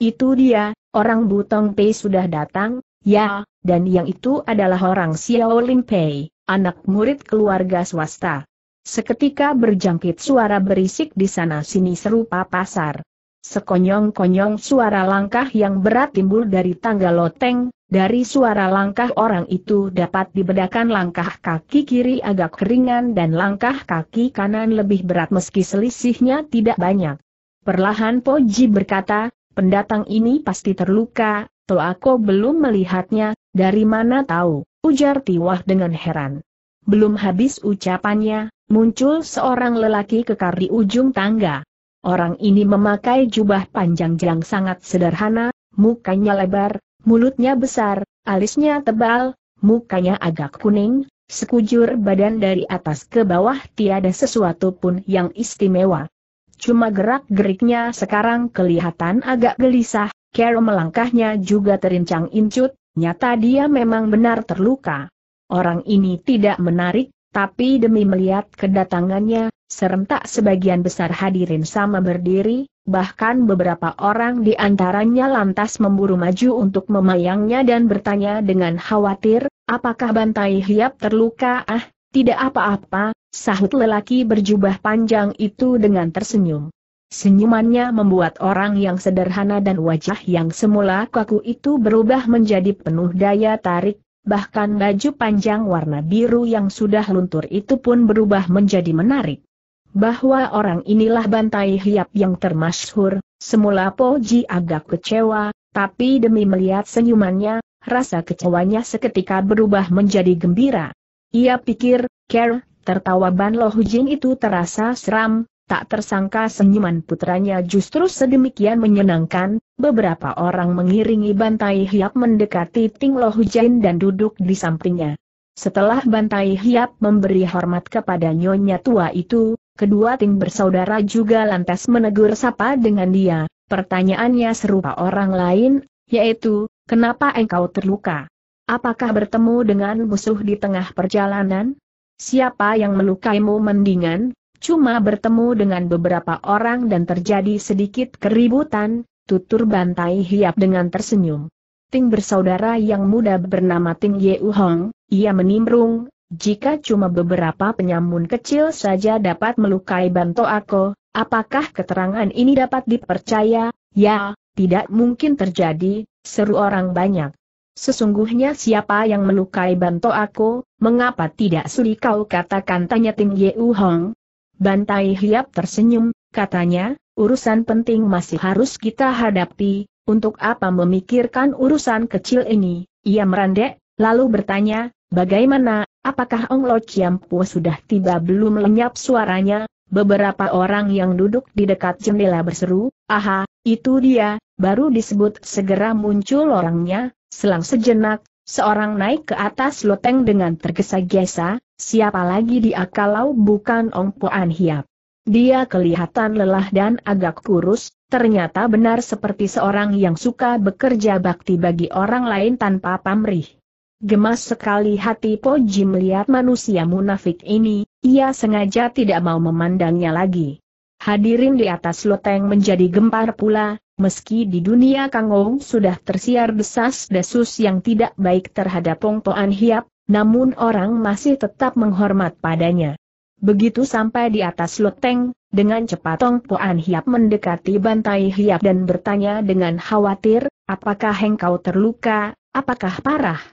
Speaker 1: itu dia, orang Butong Pei sudah datang, ya, dan yang itu adalah orang Xiao Lim Pei, anak murid keluarga swasta. Seketika berjangkit suara berisik di sana-sini serupa pasar. Sekonyong-konyong suara langkah yang berat timbul dari tangga loteng, dari suara langkah orang itu dapat dibedakan langkah kaki kiri agak keringan dan langkah kaki kanan lebih berat meski selisihnya tidak banyak. Perlahan Poji berkata, pendatang ini pasti terluka, toh aku belum melihatnya, dari mana tahu, ujar Tiwah dengan heran. Belum habis ucapannya, muncul seorang lelaki kekar di ujung tangga. Orang ini memakai jubah panjang yang sangat sederhana, mukanya lebar, mulutnya besar, alisnya tebal, mukanya agak kuning, sekujur badan dari atas ke bawah tiada sesuatu pun yang istimewa. Cuma gerak-geriknya sekarang kelihatan agak gelisah, Carol melangkahnya juga terincang incut, nyata dia memang benar terluka. Orang ini tidak menarik, tapi demi melihat kedatangannya, serentak sebagian besar hadirin sama berdiri, bahkan beberapa orang di antaranya lantas memburu maju untuk memayangnya dan bertanya dengan khawatir, apakah bantai hiap terluka ah, tidak apa-apa, sahut lelaki berjubah panjang itu dengan tersenyum. Senyumannya membuat orang yang sederhana dan wajah yang semula kaku itu berubah menjadi penuh daya tarik, bahkan baju panjang warna biru yang sudah luntur itu pun berubah menjadi menarik bahwa orang inilah bantai hiap yang termasyhur, semula Poji agak kecewa, tapi demi melihat senyumannya, rasa kecewanya seketika berubah menjadi gembira. Ia pikir, Ker, tertawa Ban Lo Hujing itu terasa seram, tak tersangka senyuman putranya justru sedemikian menyenangkan, beberapa orang mengiringi Bantai Hiap mendekati Ting Lo Hujin dan duduk di sampingnya. Setelah Bantai Hiap memberi hormat kepada nyonya tua itu, Kedua tim bersaudara juga lantas menegur sapa dengan dia, pertanyaannya serupa orang lain, yaitu, kenapa engkau terluka? Apakah bertemu dengan musuh di tengah perjalanan? Siapa yang melukaimu mendingan? Cuma bertemu dengan beberapa orang dan terjadi sedikit keributan, tutur bantai hiap dengan tersenyum. Ting bersaudara yang muda bernama Ting Yeu Hong, ia menimbrung, jika cuma beberapa penyamun kecil saja dapat melukai Banto Ako, apakah keterangan ini dapat dipercaya? Ya, tidak mungkin terjadi, seru orang banyak. Sesungguhnya siapa yang melukai Banto Ako, mengapa tidak sudi kau katakan tanya Ting U Hong? Bantai Hiap tersenyum, katanya, urusan penting masih harus kita hadapi, untuk apa memikirkan urusan kecil ini? Ia merendah, lalu bertanya, bagaimana Apakah Ong Lo puas sudah tiba belum lenyap suaranya? Beberapa orang yang duduk di dekat jendela berseru, aha, itu dia, baru disebut segera muncul orangnya, selang sejenak, seorang naik ke atas loteng dengan tergesa-gesa, siapa lagi dia kalau bukan Ong Puan Hiap. Dia kelihatan lelah dan agak kurus, ternyata benar seperti seorang yang suka bekerja bakti bagi orang lain tanpa pamrih. Gemas sekali hati Po Poji melihat manusia munafik ini, ia sengaja tidak mau memandangnya lagi. Hadirin di atas loteng menjadi gempar pula, meski di dunia Kangou sudah tersiar desas-desus yang tidak baik terhadap An Hiap, namun orang masih tetap menghormat padanya. Begitu sampai di atas loteng, dengan cepat An Hiap mendekati bantai Hiap dan bertanya dengan khawatir, apakah engkau terluka, apakah parah?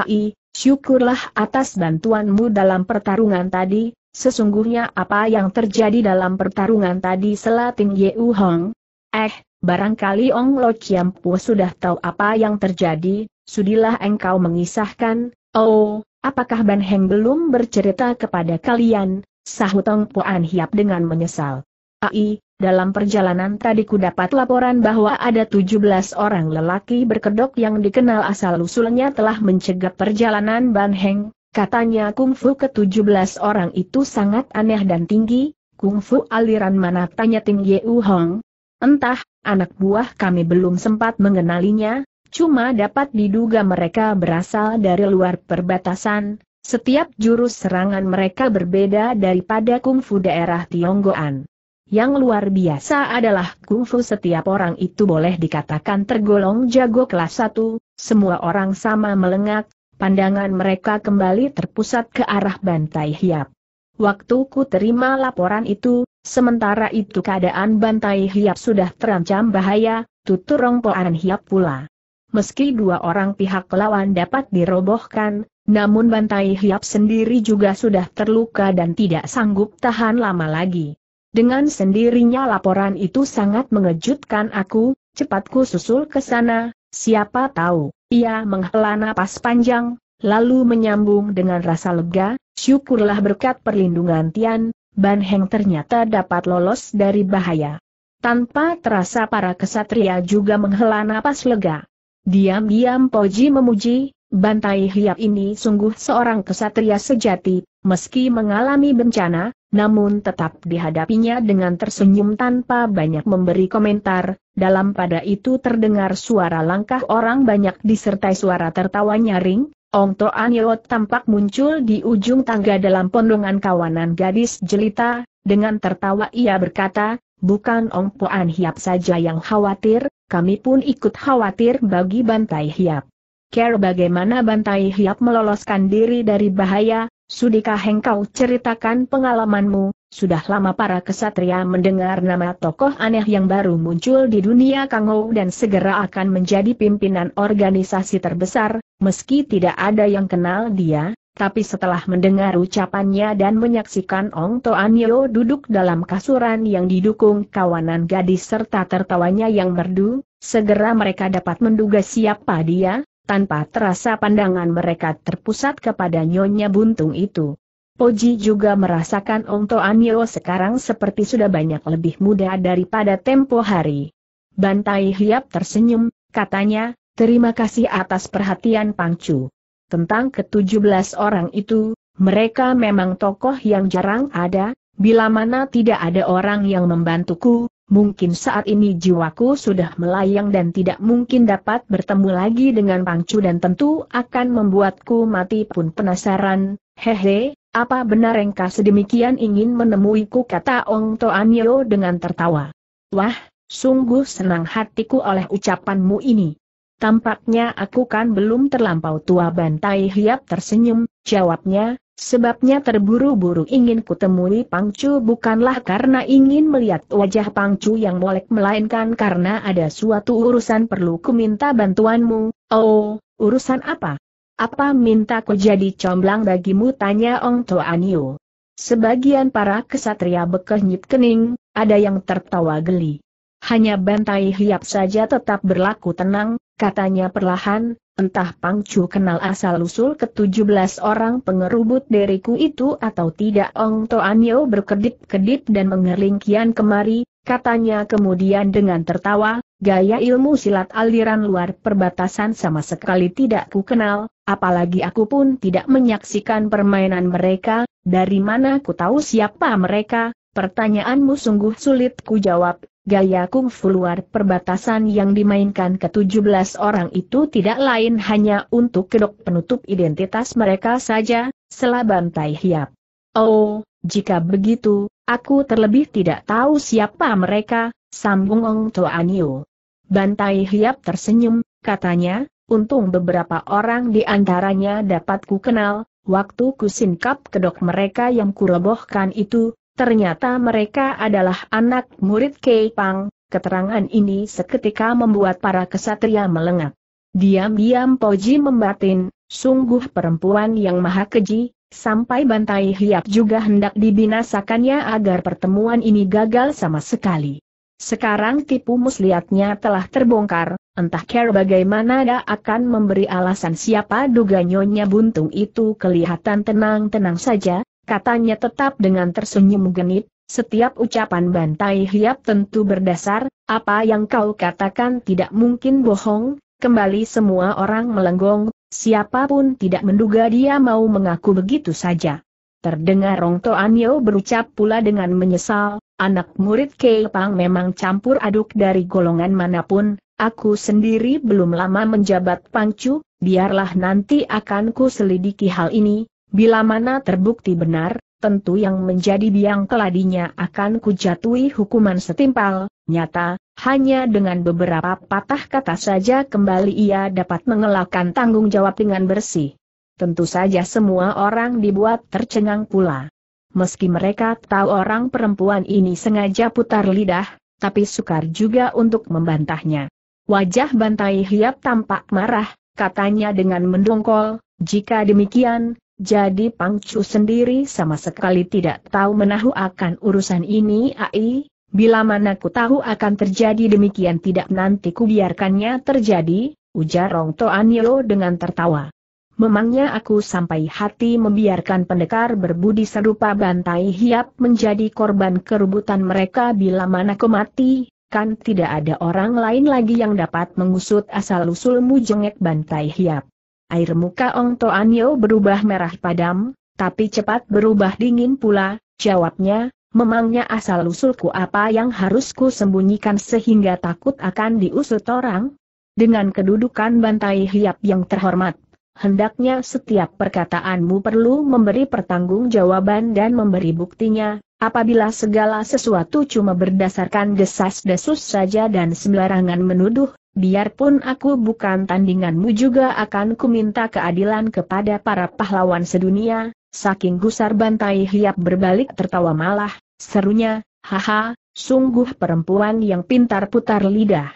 Speaker 1: Ai, syukurlah atas bantuanmu dalam pertarungan tadi, sesungguhnya apa yang terjadi dalam pertarungan tadi Selating Yeu Hong? Eh, barangkali Ong Lo pu sudah tahu apa yang terjadi, sudilah engkau mengisahkan, oh, apakah Ban Heng belum bercerita kepada kalian, sahut Ong Puan Hiap dengan menyesal. Ai, dalam perjalanan tadi ku dapat laporan bahwa ada 17 orang lelaki berkedok yang dikenal asal-usulnya telah mencegah perjalanan Ban Heng, katanya kungfu ke-17 orang itu sangat aneh dan tinggi, kungfu aliran mana tanya Ting Ye U Hong. Entah, anak buah kami belum sempat mengenalinya, cuma dapat diduga mereka berasal dari luar perbatasan, setiap jurus serangan mereka berbeda daripada kungfu daerah Tionggoan. Yang luar biasa adalah kungfu setiap orang itu boleh dikatakan tergolong jago kelas 1, semua orang sama melengak, pandangan mereka kembali terpusat ke arah bantai hiap. Waktu ku terima laporan itu, sementara itu keadaan bantai hiap sudah terancam bahaya, tutur rongpoan hiap pula. Meski dua orang pihak lawan dapat dirobohkan, namun bantai hiap sendiri juga sudah terluka dan tidak sanggup tahan lama lagi. Dengan sendirinya laporan itu sangat mengejutkan aku, cepatku susul ke sana, siapa tahu, ia menghela napas panjang, lalu menyambung dengan rasa lega, syukurlah berkat perlindungan Tian, Ban Heng ternyata dapat lolos dari bahaya. Tanpa terasa para kesatria juga menghela napas lega. Diam-diam Poji memuji, Bantai Hiap ini sungguh seorang kesatria sejati, Meski mengalami bencana, namun tetap dihadapinya dengan tersenyum tanpa banyak memberi komentar, dalam pada itu terdengar suara langkah orang banyak disertai suara tertawa nyaring, Ong Toan Yeot tampak muncul di ujung tangga dalam pondongan kawanan gadis jelita, dengan tertawa ia berkata, bukan Ong Po An Hiap saja yang khawatir, kami pun ikut khawatir bagi Bantai Hiap. Care bagaimana Bantai Hiap meloloskan diri dari bahaya, Sudikah engkau ceritakan pengalamanmu? Sudah lama para kesatria mendengar nama tokoh aneh yang baru muncul di dunia Kangou dan segera akan menjadi pimpinan organisasi terbesar, meski tidak ada yang kenal dia, tapi setelah mendengar ucapannya dan menyaksikan Ong Toanyo duduk dalam kasuran yang didukung kawanan gadis serta tertawanya yang merdu, segera mereka dapat menduga siapa dia, tanpa terasa pandangan mereka terpusat kepada Nyonya Buntung itu. Poji juga merasakan Ong Toanyo sekarang seperti sudah banyak lebih muda daripada tempo hari. Bantai Hiap tersenyum, katanya, terima kasih atas perhatian Pangcu. Tentang ke-17 orang itu, mereka memang tokoh yang jarang ada, bila mana tidak ada orang yang membantuku, mungkin saat ini jiwaku sudah melayang dan tidak mungkin dapat bertemu lagi dengan Pangcu dan tentu akan membuatku mati pun penasaran, hehe, apa benar engkau sedemikian ingin menemuiku kata Ong Toanio dengan tertawa. Wah, sungguh senang hatiku oleh ucapanmu ini. Tampaknya aku kan belum terlampau tua bantai hiap tersenyum, jawabnya, Sebabnya terburu-buru ingin kutemui Pangcu bukanlah karena ingin melihat wajah Pangcu yang molek melainkan karena ada suatu urusan perlu ku minta bantuanmu. Oh, urusan apa? Apa minta ku jadi comblang bagimu tanya Ong Toanio. Sebagian para kesatria bekeh kening, ada yang tertawa geli. Hanya bantai hiap saja tetap berlaku tenang, katanya perlahan, entah Pangcu kenal asal-usul ke-17 orang pengerubut deriku itu atau tidak Ong Toanyo berkedip-kedip dan mengerling kian kemari, katanya kemudian dengan tertawa, gaya ilmu silat aliran luar perbatasan sama sekali tidak ku kenal, apalagi aku pun tidak menyaksikan permainan mereka, dari mana ku tahu siapa mereka, pertanyaanmu sungguh sulit ku jawab, Gaya kungfu luar perbatasan yang dimainkan ke-17 orang itu tidak lain hanya untuk kedok penutup identitas mereka saja, selaban Tai Hiap. Oh, jika begitu, aku terlebih tidak tahu siapa mereka, sambung Ong Toanio. Bantai Hiap tersenyum, katanya, untung beberapa orang di antaranya dapat ku kenal, waktu ku singkap kedok mereka yang kurobohkan itu, Ternyata mereka adalah anak murid Kei Pang, keterangan ini seketika membuat para kesatria melengak. Diam-diam Poji membatin, sungguh perempuan yang maha keji, sampai bantai hiap juga hendak dibinasakannya agar pertemuan ini gagal sama sekali. Sekarang tipu muslihatnya telah terbongkar, entah care bagaimana dia akan memberi alasan siapa duga nyonya buntung itu kelihatan tenang-tenang saja, katanya tetap dengan tersenyum genit, setiap ucapan bantai hiap tentu berdasar, apa yang kau katakan tidak mungkin bohong, kembali semua orang melenggong, siapapun tidak menduga dia mau mengaku begitu saja. Terdengar Rong Toanyo berucap pula dengan menyesal, anak murid Pang memang campur aduk dari golongan manapun, aku sendiri belum lama menjabat pangcu, biarlah nanti akan ku selidiki hal ini, Bila mana terbukti benar, tentu yang menjadi biang keladinya akan kujatuhi hukuman setimpal, nyata, hanya dengan beberapa patah kata saja kembali ia dapat mengelakkan tanggung jawab dengan bersih. Tentu saja semua orang dibuat tercengang pula. Meski mereka tahu orang perempuan ini sengaja putar lidah, tapi sukar juga untuk membantahnya. Wajah Bantai Hiap tampak marah, katanya dengan mendongkol, jika demikian, jadi Pangcu sendiri sama sekali tidak tahu menahu akan urusan ini ai, bila mana ku tahu akan terjadi demikian tidak nanti ku biarkannya terjadi, ujar Rong Toanilo dengan tertawa. Memangnya aku sampai hati membiarkan pendekar berbudi serupa bantai hiap menjadi korban kerubutan mereka bila mana ku mati, kan tidak ada orang lain lagi yang dapat mengusut asal-usul mujengek bantai hiap. Air muka Ong Toanyo berubah merah padam, tapi cepat berubah dingin pula, jawabnya, memangnya asal-usulku apa yang harus ku sembunyikan sehingga takut akan diusut orang? Dengan kedudukan bantai hiap yang terhormat, hendaknya setiap perkataanmu perlu memberi pertanggungjawaban dan memberi buktinya, Apabila segala sesuatu cuma berdasarkan desas-desus saja dan sembarangan menuduh biarpun aku bukan tandinganmu juga akan kuminta keadilan kepada para pahlawan sedunia, saking gusar bantai hiap berbalik tertawa malah, serunya, haha, sungguh perempuan yang pintar putar lidah.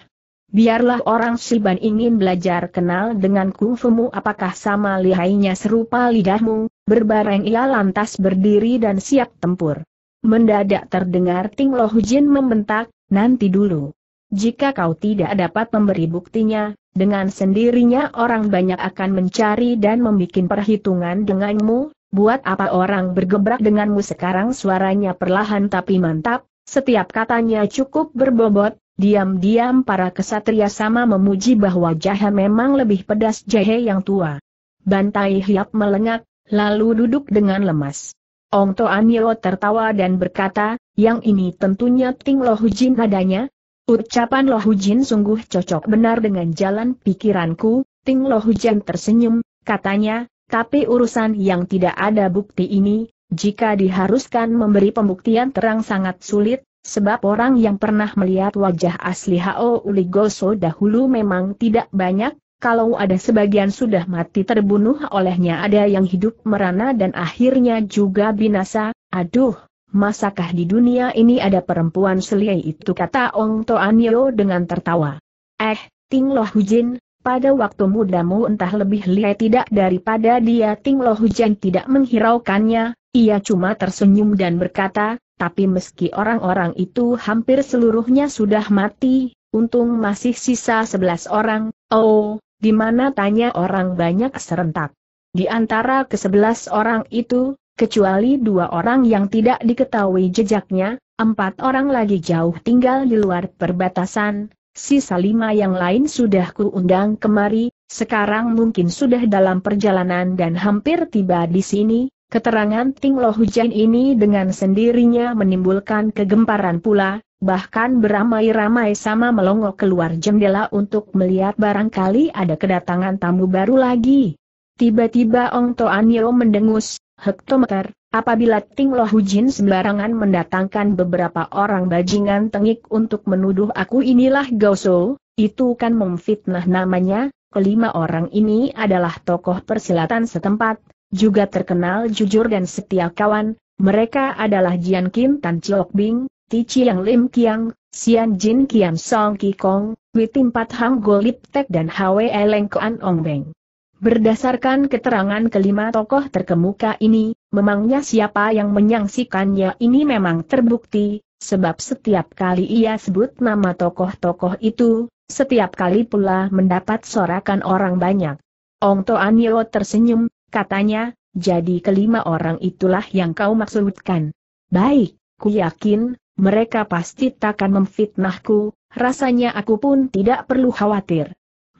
Speaker 1: Biarlah orang Siban ingin belajar kenal dengan kungfumu apakah sama lihainya serupa lidahmu, berbareng ia lantas berdiri dan siap tempur. Mendadak terdengar Ting lohujin membentak, nanti dulu. Jika kau tidak dapat memberi buktinya, dengan sendirinya orang banyak akan mencari dan membuat perhitungan denganmu, buat apa orang bergebrak denganmu sekarang suaranya perlahan tapi mantap, setiap katanya cukup berbobot, diam-diam para kesatria sama memuji bahwa jahe memang lebih pedas jahe yang tua. Bantai Hiap melengak, lalu duduk dengan lemas. Ong Toan Yeo tertawa dan berkata, yang ini tentunya Ting Lo Jin adanya, Ucapan Lohujin sungguh cocok benar dengan jalan pikiranku, Ting Lohujan tersenyum, katanya, tapi urusan yang tidak ada bukti ini, jika diharuskan memberi pembuktian terang sangat sulit, sebab orang yang pernah melihat wajah asli Hao Uligoso dahulu memang tidak banyak, kalau ada sebagian sudah mati terbunuh olehnya ada yang hidup merana dan akhirnya juga binasa, aduh, masakah di dunia ini ada perempuan selia itu kata Ong Toanyo dengan tertawa. Eh, Ting Loh Hujin, pada waktu mudamu entah lebih lihai tidak daripada dia Ting Loh Hujan tidak menghiraukannya, ia cuma tersenyum dan berkata, tapi meski orang-orang itu hampir seluruhnya sudah mati, untung masih sisa sebelas orang, oh, di mana tanya orang banyak serentak. Di antara kesebelas orang itu, Kecuali dua orang yang tidak diketahui jejaknya, empat orang lagi jauh tinggal di luar perbatasan, sisa lima yang lain sudah kuundang kemari, sekarang mungkin sudah dalam perjalanan dan hampir tiba di sini, Keterangan Ting Loh Hujan ini dengan sendirinya menimbulkan kegemparan pula, bahkan beramai-ramai sama melongo keluar jendela untuk melihat barangkali ada kedatangan tamu baru lagi. Tiba-tiba Ong Toanio mendengus, hektometer, apabila Ting Lo sembarangan mendatangkan beberapa orang bajingan tengik untuk menuduh aku inilah Gauso, itu kan memfitnah namanya, kelima orang ini adalah tokoh persilatan setempat, juga terkenal jujur dan setia kawan, mereka adalah Jian Kim Tan Chiok Bing, Ti Chiang Lim Kiang, Xian Jin Kiang, Song Ki Kong, Witim Pat Hang Golip Tek dan Hwe Eleng Kuan Ong Beng. Berdasarkan keterangan kelima tokoh terkemuka ini, memangnya siapa yang menyangsikannya ini memang terbukti, sebab setiap kali ia sebut nama tokoh-tokoh itu, setiap kali pula mendapat sorakan orang banyak. Ong Toanio tersenyum, katanya, jadi kelima orang itulah yang kau maksudkan. Baik, ku yakin, mereka pasti takkan memfitnahku, rasanya aku pun tidak perlu khawatir.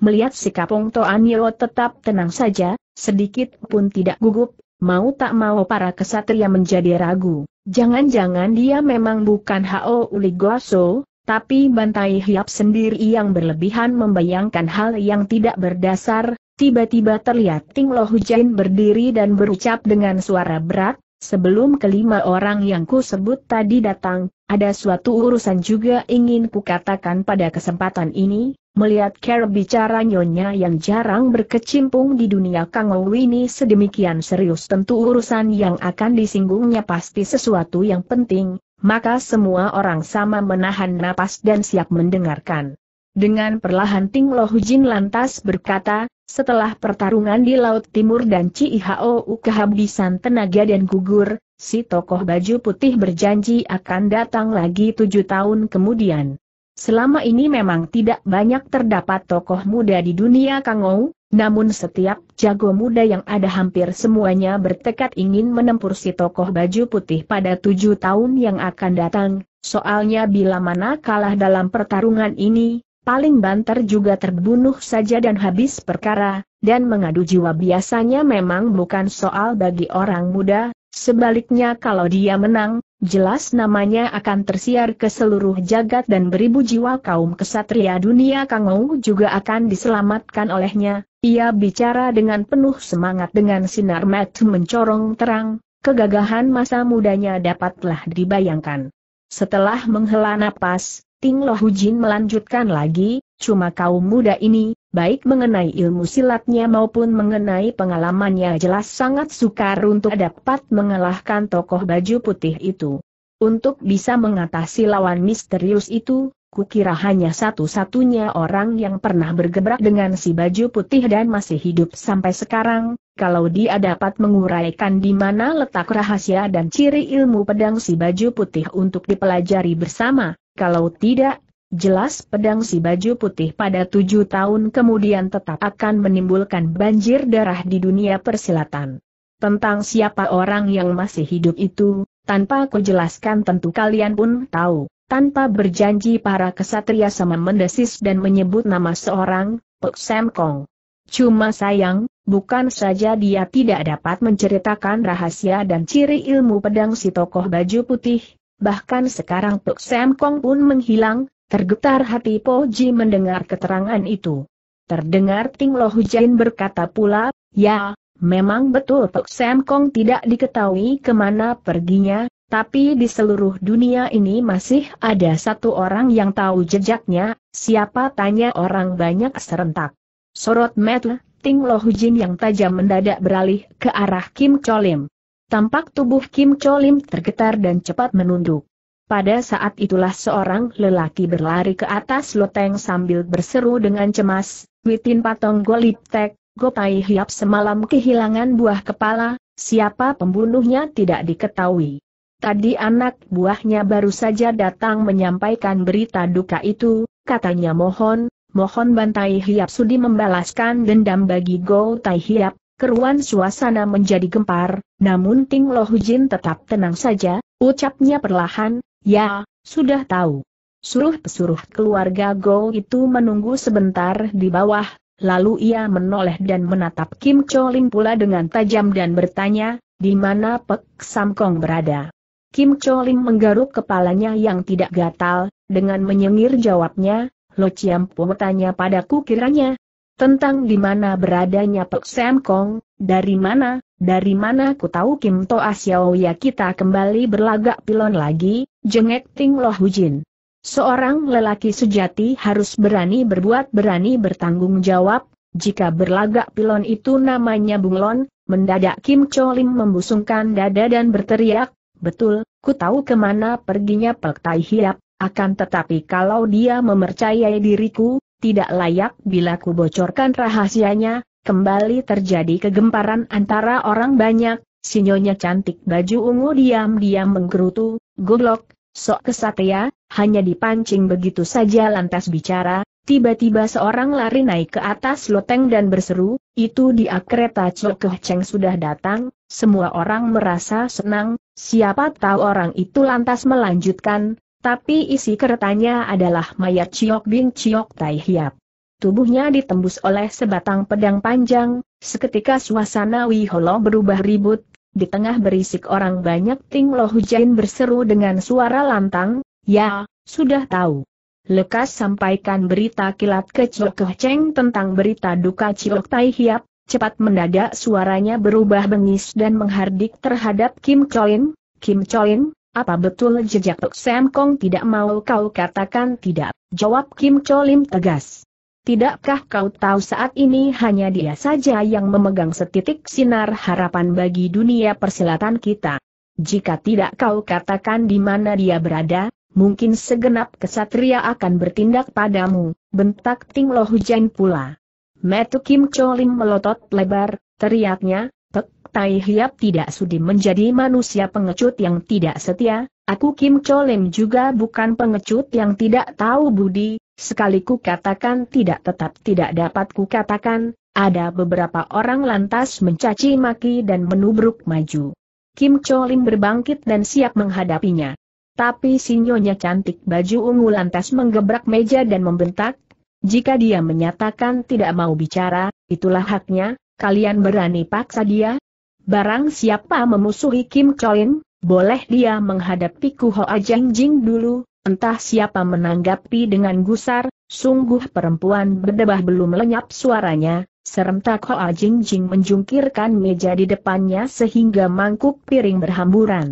Speaker 1: Melihat sikap Ong Toan Yeo tetap tenang saja, sedikit pun tidak gugup, mau tak mau para kesatria menjadi ragu. Jangan-jangan dia memang bukan Hao Uligoso, tapi bantai hiap sendiri yang berlebihan membayangkan hal yang tidak berdasar, tiba-tiba terlihat Ting Lo Hujain berdiri dan berucap dengan suara berat, sebelum kelima orang yang ku sebut tadi datang, ada suatu urusan juga ingin kukatakan pada kesempatan ini, Melihat cara bicara nyonya yang jarang berkecimpung di dunia Kang ini sedemikian serius tentu urusan yang akan disinggungnya pasti sesuatu yang penting, maka semua orang sama menahan napas dan siap mendengarkan. Dengan perlahan Ting Lo Hujin lantas berkata, setelah pertarungan di Laut Timur dan Cihou kehabisan tenaga dan gugur, si tokoh baju putih berjanji akan datang lagi tujuh tahun kemudian. Selama ini memang tidak banyak terdapat tokoh muda di dunia Kangou, namun setiap jago muda yang ada hampir semuanya bertekad ingin menempuh si tokoh baju putih pada tujuh tahun yang akan datang, soalnya bila mana kalah dalam pertarungan ini, paling banter juga terbunuh saja dan habis perkara, dan mengadu jiwa biasanya memang bukan soal bagi orang muda, Sebaliknya kalau dia menang, jelas namanya akan tersiar ke seluruh jagat dan beribu jiwa kaum kesatria dunia Kangou juga akan diselamatkan olehnya. Ia bicara dengan penuh semangat dengan sinar mata mencorong terang, kegagahan masa mudanya dapatlah dibayangkan. Setelah menghela napas, Ting Lo Hujin melanjutkan lagi, Cuma kaum muda ini, baik mengenai ilmu silatnya maupun mengenai pengalamannya jelas sangat sukar untuk dapat mengalahkan tokoh baju putih itu. Untuk bisa mengatasi lawan misterius itu, kukira hanya satu-satunya orang yang pernah bergebrak dengan si baju putih dan masih hidup sampai sekarang, kalau dia dapat menguraikan di mana letak rahasia dan ciri ilmu pedang si baju putih untuk dipelajari bersama, kalau tidak, Jelas pedang si baju putih pada tujuh tahun kemudian tetap akan menimbulkan banjir darah di dunia persilatan. Tentang siapa orang yang masih hidup itu, tanpa aku jelaskan tentu kalian pun tahu. Tanpa berjanji para kesatria sama mendesis dan menyebut nama seorang, Pek Sam Kong. Cuma sayang, bukan saja dia tidak dapat menceritakan rahasia dan ciri ilmu pedang si tokoh baju putih, bahkan sekarang Pek Sam Kong pun menghilang, Tergetar hati Po Ji mendengar keterangan itu. Terdengar Ting Lo Hujain berkata pula, ya, memang betul Pek Sam Kong tidak diketahui kemana perginya, tapi di seluruh dunia ini masih ada satu orang yang tahu jejaknya, siapa tanya orang banyak serentak. Sorot Metle, Ting Lo Jin yang tajam mendadak beralih ke arah Kim Cholim. Tampak tubuh Kim Cholim tergetar dan cepat menunduk. Pada saat itulah seorang lelaki berlari ke atas loteng sambil berseru dengan cemas, Witin Patong Goliptek, Gopai Hiap semalam kehilangan buah kepala, siapa pembunuhnya tidak diketahui. Tadi anak buahnya baru saja datang menyampaikan berita duka itu, katanya mohon, mohon Bantai Hiap sudi membalaskan dendam bagi Gopai Hiap, keruan suasana menjadi gempar, namun Ting Lo Hujin tetap tenang saja, ucapnya perlahan, Ya, sudah tahu. Suruh pesuruh keluarga Go itu menunggu sebentar di bawah, lalu ia menoleh dan menatap Kim Choling pula dengan tajam dan bertanya, di mana Pek Samkong berada? Kim Choling menggaruk kepalanya yang tidak gatal, dengan menyengir jawabnya, Lo Chiam tanya padaku kiranya, tentang di mana beradanya Pek Sam Kong, dari mana, dari mana ku tahu Kim Toa ah Xiao ya kita kembali berlagak pilon lagi, Jengek Ting Loh Hujin. Seorang lelaki sejati harus berani berbuat berani bertanggung jawab, jika berlagak pilon itu namanya bunglon, mendadak Kim Cholim membusungkan dada dan berteriak, betul, ku tahu kemana perginya Pek Tai Hiap, akan tetapi kalau dia memercayai diriku, tidak layak bila ku bocorkan rahasianya, kembali terjadi kegemparan antara orang banyak, sinyonya cantik baju ungu diam-diam menggerutu, goblok, Sok kesatria, ya, hanya dipancing begitu saja lantas bicara, tiba-tiba seorang lari naik ke atas loteng dan berseru, itu di kereta Chokoh Cheng sudah datang, semua orang merasa senang, siapa tahu orang itu lantas melanjutkan, tapi isi keretanya adalah mayat ciok Bing ciok Tai Hiap. Tubuhnya ditembus oleh sebatang pedang panjang, seketika suasana Wiholo berubah ribut, di tengah berisik orang banyak Ting Lo Jain berseru dengan suara lantang, Ya, sudah tahu. Lekas sampaikan berita kilat ke Ciok Cheng tentang berita duka Cilok Tai Hiap, cepat mendadak suaranya berubah bengis dan menghardik terhadap Kim Choin, Kim Choin, apa betul jejak Tuk Sam Kong tidak mau kau katakan tidak? Jawab Kim Cholim tegas. Tidakkah kau tahu saat ini hanya dia saja yang memegang setitik sinar harapan bagi dunia persilatan kita? Jika tidak kau katakan di mana dia berada, mungkin segenap kesatria akan bertindak padamu, bentak Ting Lo Hujan pula. Metu Kim Cholim melotot lebar, teriaknya, Pek Tai Hiap tidak sudi menjadi manusia pengecut yang tidak setia, Aku Kim Cholem juga bukan pengecut yang tidak tahu budi, sekali ku katakan tidak tetap tidak dapat ku katakan, ada beberapa orang lantas mencaci maki dan menubruk maju. Kim Cholim berbangkit dan siap menghadapinya. Tapi sinyonya cantik baju ungu lantas menggebrak meja dan membentak, jika dia menyatakan tidak mau bicara, itulah haknya, kalian berani paksa dia? Barang siapa memusuhi Kim Cholim, boleh dia menghadapi Kuhoa Jeng Jing dulu, entah siapa menanggapi dengan gusar, sungguh perempuan berdebah belum lenyap suaranya, serentak Hoa Jing Jing menjungkirkan meja di depannya sehingga mangkuk piring berhamburan.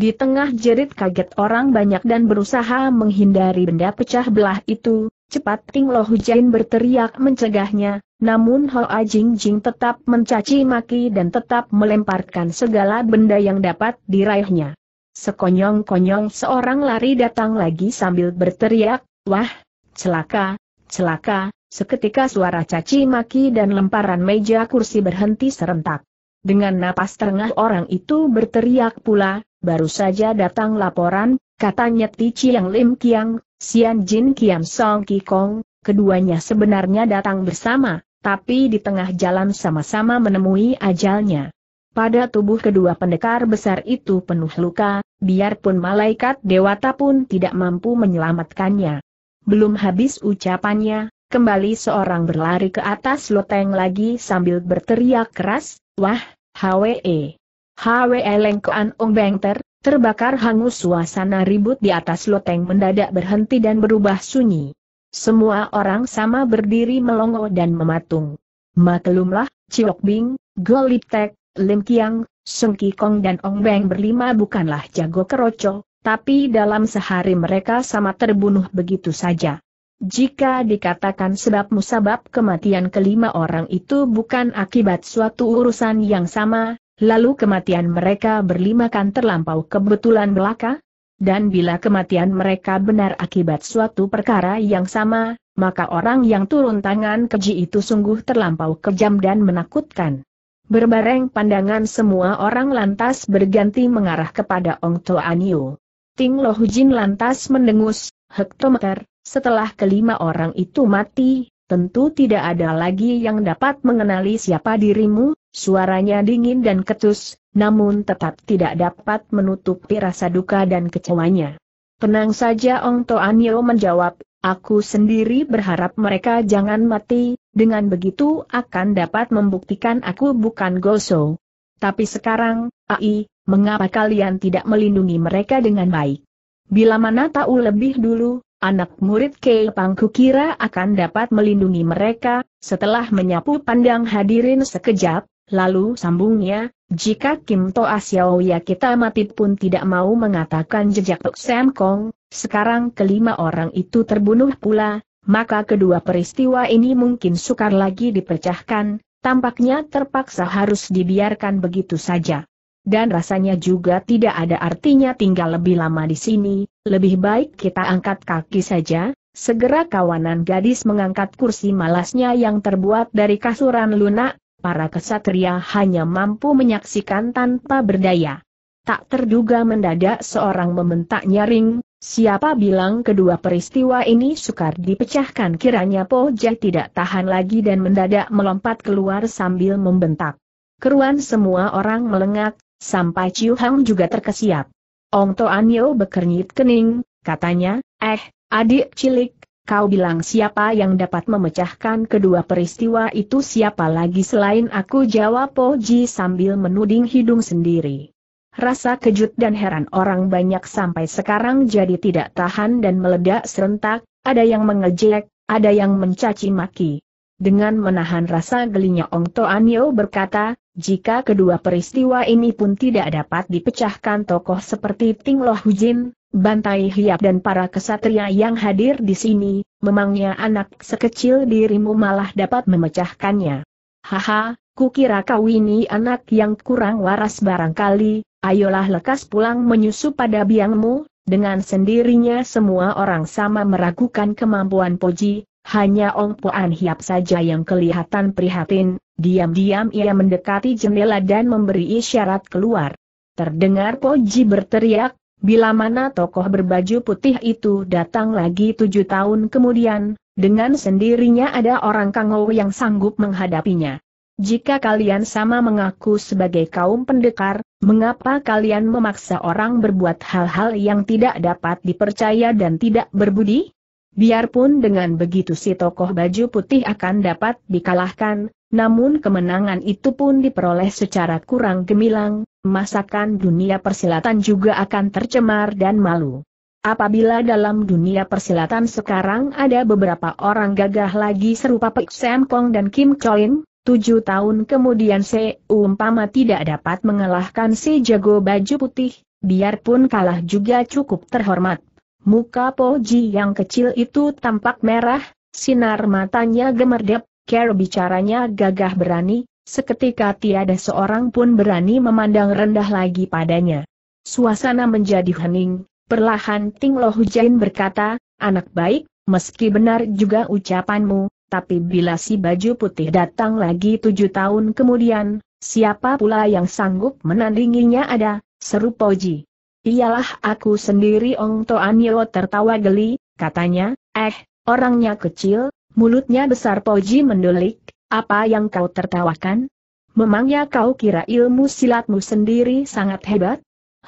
Speaker 1: Di tengah jerit kaget orang banyak dan berusaha menghindari benda pecah belah itu, Cepat Ting Lo Hujain berteriak mencegahnya, namun A Jing Jing tetap mencaci maki dan tetap melemparkan segala benda yang dapat diraihnya. Sekonyong-konyong seorang lari datang lagi sambil berteriak, Wah, celaka, celaka, seketika suara caci maki dan lemparan meja kursi berhenti serentak. Dengan napas terengah orang itu berteriak pula, baru saja datang laporan, katanya Tici yang Lim Kiang, Sian Jin Kiam Song Ki Kong, keduanya sebenarnya datang bersama, tapi di tengah jalan sama-sama menemui ajalnya. Pada tubuh kedua pendekar besar itu penuh luka, biarpun malaikat dewata pun tidak mampu menyelamatkannya. Belum habis ucapannya, kembali seorang berlari ke atas loteng lagi sambil berteriak keras, Wah, Hwe! Hwe Lengkoan Ong Bengter, Terbakar hangus suasana ribut di atas loteng mendadak berhenti dan berubah sunyi. Semua orang sama berdiri melongo dan mematung. Maklumlah, Ciok Bing, Golitek, Lim Kiang, Sung Kong dan Ong Beng berlima bukanlah jago keroco, tapi dalam sehari mereka sama terbunuh begitu saja. Jika dikatakan sebab musabab kematian kelima orang itu bukan akibat suatu urusan yang sama, lalu kematian mereka berlima kan terlampau kebetulan belaka? Dan bila kematian mereka benar akibat suatu perkara yang sama, maka orang yang turun tangan keji itu sungguh terlampau kejam dan menakutkan. Berbareng pandangan semua orang lantas berganti mengarah kepada Ong Toanyu. Ting Lohujin lantas mendengus, hektometer, setelah kelima orang itu mati, Tentu tidak ada lagi yang dapat mengenali siapa dirimu, suaranya dingin dan ketus, namun tetap tidak dapat menutupi rasa duka dan kecewanya. Tenang saja Ong Toanio menjawab, aku sendiri berharap mereka jangan mati, dengan begitu akan dapat membuktikan aku bukan Goso. Tapi sekarang, Ai, mengapa kalian tidak melindungi mereka dengan baik? Bila mana tahu lebih dulu, anak murid Kei Pangku kira akan dapat melindungi mereka, setelah menyapu pandang hadirin sekejap, lalu sambungnya, jika Kim Toa Xiao ya kita mati pun tidak mau mengatakan jejak Tok Sam Kong, sekarang kelima orang itu terbunuh pula, maka kedua peristiwa ini mungkin sukar lagi dipecahkan, tampaknya terpaksa harus dibiarkan begitu saja. Dan rasanya juga tidak ada artinya tinggal lebih lama di sini, lebih baik kita angkat kaki saja, segera kawanan gadis mengangkat kursi malasnya yang terbuat dari kasuran lunak, para kesatria hanya mampu menyaksikan tanpa berdaya. Tak terduga mendadak seorang membentak nyaring, siapa bilang kedua peristiwa ini sukar dipecahkan kiranya Poja tidak tahan lagi dan mendadak melompat keluar sambil membentak. Keruan semua orang melengak, Sampai Ciu Hang juga terkesiap. Ong Yeo bekernyit kening, katanya, eh, adik cilik, kau bilang siapa yang dapat memecahkan kedua peristiwa itu siapa lagi selain aku jawab Po Ji sambil menuding hidung sendiri. Rasa kejut dan heran orang banyak sampai sekarang jadi tidak tahan dan meledak serentak, ada yang mengejek, ada yang mencaci maki dengan menahan rasa gelinya Ong Toanyo berkata, jika kedua peristiwa ini pun tidak dapat dipecahkan tokoh seperti Ting Loh Hujin, Bantai Hiap dan para kesatria yang hadir di sini, memangnya anak sekecil dirimu malah dapat memecahkannya. Haha, kukira kau ini anak yang kurang waras barangkali, ayolah lekas pulang menyusup pada biangmu, dengan sendirinya semua orang sama meragukan kemampuan Poji, hanya Ong Poan Hiap saja yang kelihatan prihatin, diam-diam ia mendekati jendela dan memberi isyarat keluar. Terdengar Poji berteriak, bila mana tokoh berbaju putih itu datang lagi tujuh tahun kemudian, dengan sendirinya ada orang Kangou yang sanggup menghadapinya. Jika kalian sama mengaku sebagai kaum pendekar, mengapa kalian memaksa orang berbuat hal-hal yang tidak dapat dipercaya dan tidak berbudi? Biarpun dengan begitu si tokoh baju putih akan dapat dikalahkan, namun kemenangan itu pun diperoleh secara kurang gemilang, masakan dunia persilatan juga akan tercemar dan malu. Apabila dalam dunia persilatan sekarang ada beberapa orang gagah lagi serupa Pek Sam Kong dan Kim Choin, tujuh tahun kemudian si umpama tidak dapat mengalahkan si jago baju putih, biarpun kalah juga cukup terhormat. Muka Po yang kecil itu tampak merah, sinar matanya gemerdep, care bicaranya gagah berani, seketika tiada seorang pun berani memandang rendah lagi padanya. Suasana menjadi hening, perlahan Ting Lo Hujain berkata, anak baik, meski benar juga ucapanmu, tapi bila si baju putih datang lagi tujuh tahun kemudian, siapa pula yang sanggup menandinginya ada, seru Poji. Iyalah aku sendiri Ong Yeo tertawa geli, katanya, eh, orangnya kecil, mulutnya besar Poji mendulik. apa yang kau tertawakan? Memangnya kau kira ilmu silatmu sendiri sangat hebat?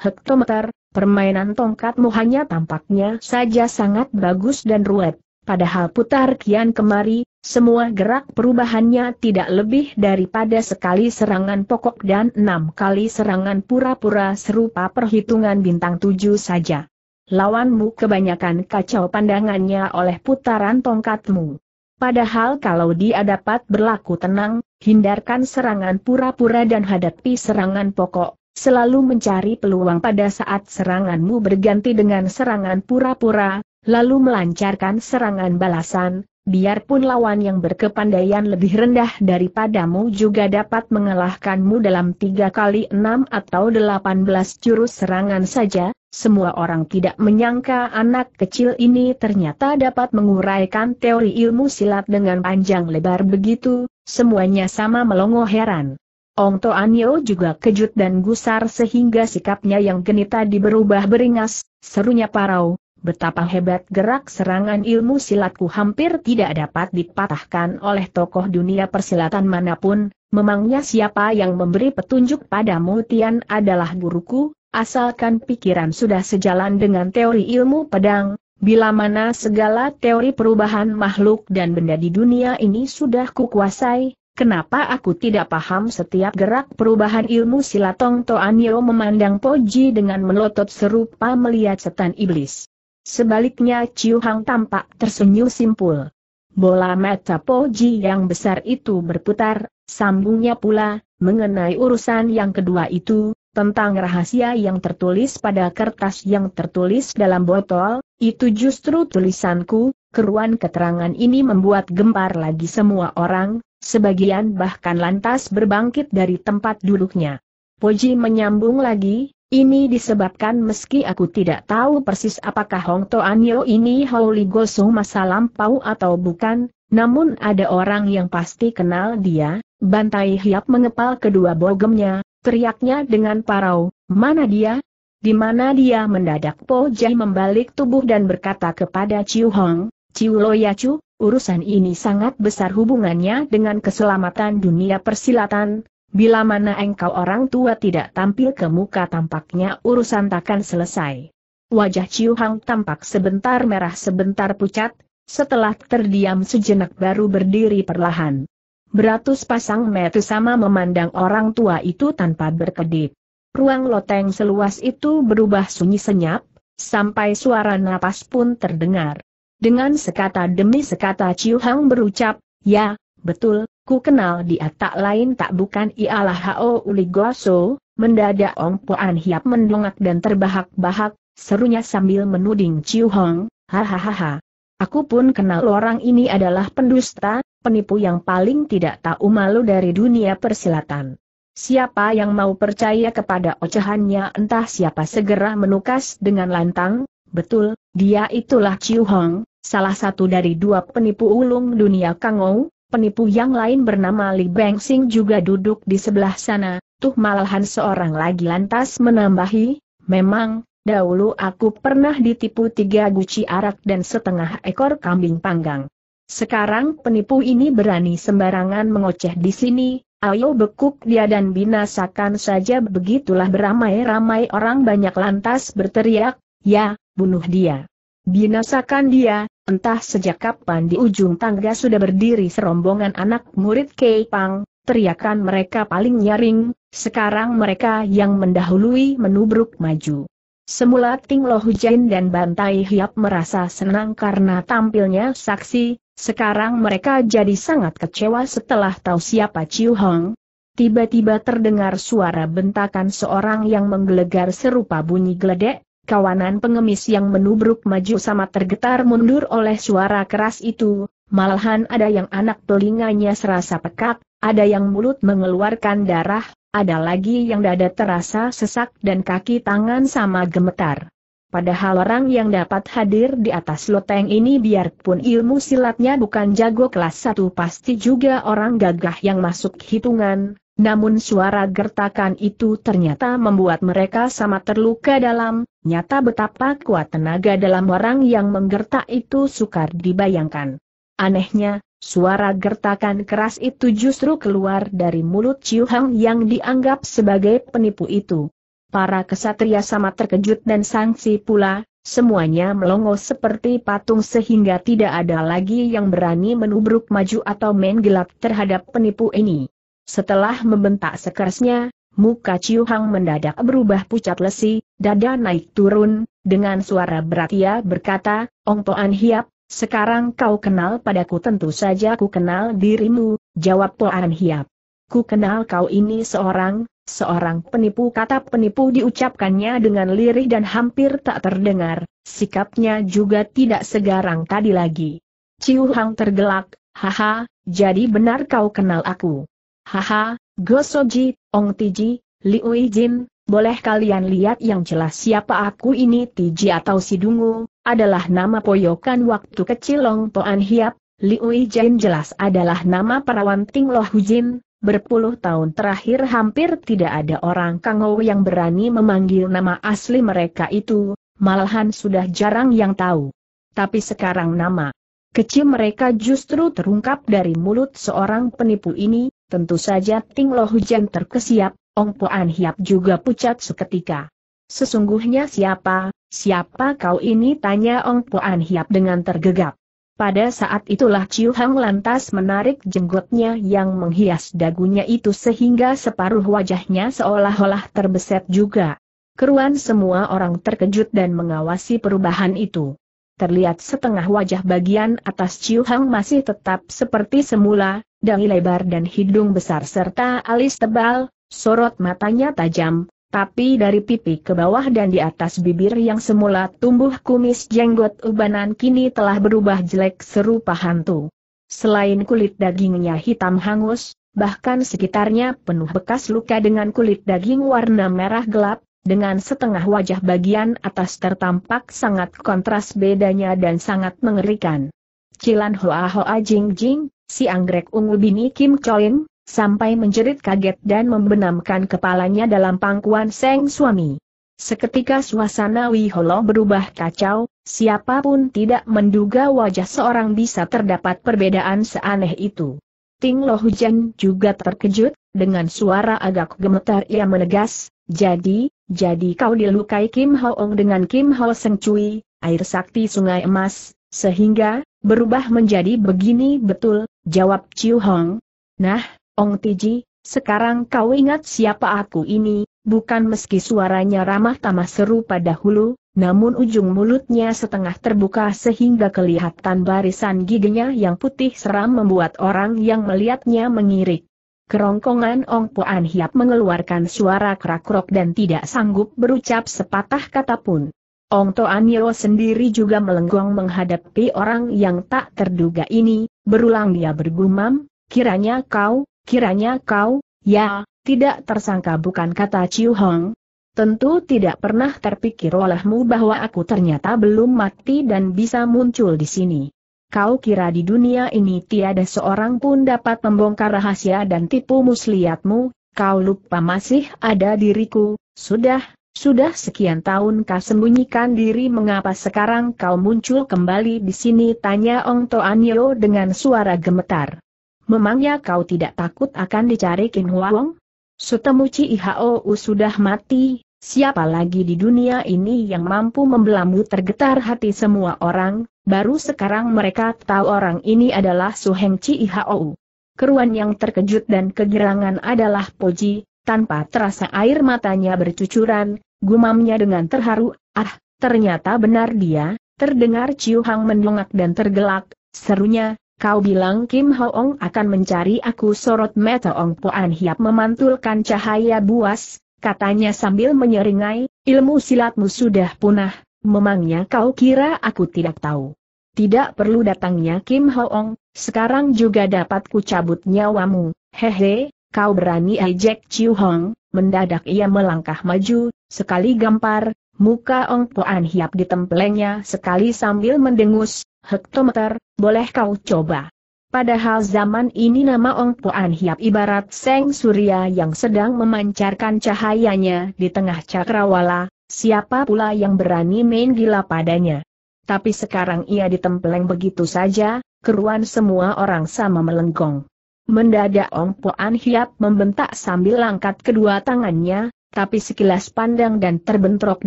Speaker 1: Hektometer, permainan tongkatmu hanya tampaknya saja sangat bagus dan ruwet. Padahal putar kian kemari, semua gerak perubahannya tidak lebih daripada sekali serangan pokok dan enam kali serangan pura-pura serupa perhitungan bintang tujuh saja. Lawanmu kebanyakan kacau pandangannya oleh putaran tongkatmu. Padahal kalau dia dapat berlaku tenang, hindarkan serangan pura-pura dan hadapi serangan pokok, selalu mencari peluang pada saat seranganmu berganti dengan serangan pura-pura, lalu melancarkan serangan balasan, biarpun lawan yang berkepandaian lebih rendah daripadamu juga dapat mengalahkanmu dalam tiga kali enam atau delapan belas jurus serangan saja, semua orang tidak menyangka anak kecil ini ternyata dapat menguraikan teori ilmu silat dengan panjang lebar begitu, semuanya sama melongo heran. Ong Toanyo juga kejut dan gusar sehingga sikapnya yang genit tadi berubah beringas, serunya parau, Betapa hebat gerak serangan ilmu silatku hampir tidak dapat dipatahkan oleh tokoh dunia persilatan manapun, memangnya siapa yang memberi petunjuk padamu Tian adalah guruku, asalkan pikiran sudah sejalan dengan teori ilmu pedang, bila mana segala teori perubahan makhluk dan benda di dunia ini sudah kukuasai, Kenapa aku tidak paham setiap gerak perubahan ilmu silatong Toanyo memandang Poji dengan melotot serupa melihat setan iblis. Sebaliknya Ciu Hang tampak tersenyum simpul. Bola mata Poji yang besar itu berputar, sambungnya pula, mengenai urusan yang kedua itu, tentang rahasia yang tertulis pada kertas yang tertulis dalam botol, itu justru tulisanku, keruan keterangan ini membuat gempar lagi semua orang, sebagian bahkan lantas berbangkit dari tempat duduknya. Poji menyambung lagi, ini disebabkan meski aku tidak tahu persis apakah Hong To Toanyo ini Holy Gosu masa lampau atau bukan, namun ada orang yang pasti kenal dia, Bantai Hiap mengepal kedua bogemnya, teriaknya dengan parau, mana dia? Di mana dia mendadak Po Jai membalik tubuh dan berkata kepada Ciu Hong, Ciu Chu, urusan ini sangat besar hubungannya dengan keselamatan dunia persilatan, Bila mana engkau orang tua tidak tampil ke muka tampaknya urusan takkan selesai. Wajah Ciu Hang tampak sebentar merah sebentar pucat, setelah terdiam sejenak baru berdiri perlahan. Beratus pasang mata sama memandang orang tua itu tanpa berkedip. Ruang loteng seluas itu berubah sunyi senyap, sampai suara napas pun terdengar. Dengan sekata demi sekata Ciu Hang berucap, ya, betul, Ku kenal dia tak lain tak bukan ialah Hao Uligoso, mendadak Ong Poan Hiap mendongak dan terbahak-bahak, serunya sambil menuding Ciu Hong, hahaha. Aku pun kenal orang ini adalah pendusta, penipu yang paling tidak tahu malu dari dunia persilatan. Siapa yang mau percaya kepada ocehannya entah siapa segera menukas dengan lantang, betul, dia itulah Ciu Hong, salah satu dari dua penipu ulung dunia Kangou, Penipu yang lain bernama Li Sing juga duduk di sebelah sana, tuh malahan seorang lagi lantas menambahi, memang, dahulu aku pernah ditipu tiga guci arak dan setengah ekor kambing panggang. Sekarang penipu ini berani sembarangan mengoceh di sini, ayo bekuk dia dan binasakan saja begitulah beramai-ramai orang banyak lantas berteriak, ya, bunuh dia. Binasakan dia, entah sejak kapan di ujung tangga sudah berdiri serombongan anak murid Kei Pang, teriakan mereka paling nyaring, sekarang mereka yang mendahului menubruk maju. Semula Ting Lo Hujain dan Bantai Hiap merasa senang karena tampilnya saksi, sekarang mereka jadi sangat kecewa setelah tahu siapa Ciu Hong. Tiba-tiba terdengar suara bentakan seorang yang menggelegar serupa bunyi geledek, Kawanan pengemis yang menubruk maju sama tergetar mundur oleh suara keras itu, malahan ada yang anak telinganya serasa pekat, ada yang mulut mengeluarkan darah, ada lagi yang dada terasa sesak dan kaki tangan sama gemetar. Padahal orang yang dapat hadir di atas loteng ini biarpun ilmu silatnya bukan jago kelas 1 pasti juga orang gagah yang masuk hitungan, namun suara gertakan itu ternyata membuat mereka sama terluka dalam, nyata betapa kuat tenaga dalam orang yang menggertak itu sukar dibayangkan. Anehnya, suara gertakan keras itu justru keluar dari mulut Ciu Hang yang dianggap sebagai penipu itu. Para kesatria sama terkejut dan sangsi pula, semuanya melongo seperti patung sehingga tidak ada lagi yang berani menubruk maju atau menggelap terhadap penipu ini. Setelah membentak sekerasnya, muka Ciu Hang mendadak berubah pucat lesi, dada naik turun, dengan suara berat ia berkata, Ong Toan Hiap, sekarang kau kenal padaku tentu saja ku kenal dirimu, jawab Toan Hiap. Ku kenal kau ini seorang, seorang penipu kata penipu diucapkannya dengan lirih dan hampir tak terdengar, sikapnya juga tidak segarang tadi lagi. Ciu Hang tergelak, haha, jadi benar kau kenal aku. Haha, Gosoji, Ong Tiji, Liu Jin, boleh kalian lihat yang jelas siapa aku ini Tiji atau Sidungu, adalah nama poyokan waktu kecil Long Poan Hiap, Liu Jin jelas adalah nama perawan Ting Loh Jin, berpuluh tahun terakhir hampir tidak ada orang Kangou yang berani memanggil nama asli mereka itu, malahan sudah jarang yang tahu. Tapi sekarang nama kecil mereka justru terungkap dari mulut seorang penipu ini, Tentu saja Ting Lo Hujan terkesiap, Ong Poan Hiap juga pucat seketika. Sesungguhnya siapa, siapa kau ini tanya Ong Poan Hiap dengan tergegap. Pada saat itulah Ciu Hang lantas menarik jenggotnya yang menghias dagunya itu sehingga separuh wajahnya seolah-olah terbeset juga. Keruan semua orang terkejut dan mengawasi perubahan itu terlihat setengah wajah bagian atas Ciu Hang masih tetap seperti semula, dahi lebar dan hidung besar serta alis tebal, sorot matanya tajam, tapi dari pipi ke bawah dan di atas bibir yang semula tumbuh kumis jenggot ubanan kini telah berubah jelek serupa hantu. Selain kulit dagingnya hitam hangus, bahkan sekitarnya penuh bekas luka dengan kulit daging warna merah gelap, dengan setengah wajah bagian atas tertampak sangat kontras bedanya dan sangat mengerikan. Cilan Hoa Hoa Jing Jing, si anggrek ungu bini Kim Choin, sampai menjerit kaget dan membenamkan kepalanya dalam pangkuan Seng suami. Seketika suasana Wiholo berubah kacau, siapapun tidak menduga wajah seorang bisa terdapat perbedaan seaneh itu. Ting Lo Hujan juga terkejut, dengan suara agak gemetar ia menegas, jadi, jadi kau dilukai Kim Hoong dengan Kim Ho Seng Cui, air sakti sungai emas, sehingga, berubah menjadi begini betul, jawab Chiu Hong. Nah, Ong Tiji, sekarang kau ingat siapa aku ini, bukan meski suaranya ramah tamah seru pada hulu, namun ujung mulutnya setengah terbuka sehingga kelihatan barisan giginya yang putih seram membuat orang yang melihatnya mengirik. Kerongkongan Ong An Hiap mengeluarkan suara kerak-kerok dan tidak sanggup berucap sepatah kata pun. Ong Toan Yeo sendiri juga melenggong menghadapi orang yang tak terduga ini, berulang dia bergumam, kiranya kau, kiranya kau, ya, tidak tersangka bukan kata Ciu Hong. Tentu tidak pernah terpikir olehmu bahwa aku ternyata belum mati dan bisa muncul di sini kau kira di dunia ini tiada seorang pun dapat membongkar rahasia dan tipu muslihatmu, kau lupa masih ada diriku, sudah, sudah sekian tahun kau sembunyikan diri mengapa sekarang kau muncul kembali di sini tanya Ong Toanyo dengan suara gemetar. Memangnya kau tidak takut akan dicari Kin Wong? Sutemuci Ihao sudah mati, siapa lagi di dunia ini yang mampu membelamu tergetar hati semua orang, Baru sekarang mereka tahu orang ini adalah Su Heng Chi Ihou. Keruan yang terkejut dan kegirangan adalah Poji, tanpa terasa air matanya bercucuran, gumamnya dengan terharu, ah, ternyata benar dia, terdengar Chiu Hang mendongak dan tergelak, serunya, kau bilang Kim Hoong akan mencari aku sorot mata Ong Poan Hiap memantulkan cahaya buas, katanya sambil menyeringai, ilmu silatmu sudah punah, memangnya kau kira aku tidak tahu. Tidak perlu datangnya Kim Hoong, sekarang juga dapat ku cabut nyawamu, hehe, kau berani ejek Chiu Hong, mendadak ia melangkah maju, sekali gampar, muka Ong Poan Hiap ditempelengnya sekali sambil mendengus, hektometer, boleh kau coba. Padahal zaman ini nama Ong Puan Hiap ibarat Seng Surya yang sedang memancarkan cahayanya di tengah cakrawala, Siapa pula yang berani main gila padanya? Tapi sekarang ia ditempeleng begitu saja, keruan semua orang sama melenggong. Mendadak Ong Poan Hiap membentak sambil angkat kedua tangannya, tapi sekilas pandang dan terbentrok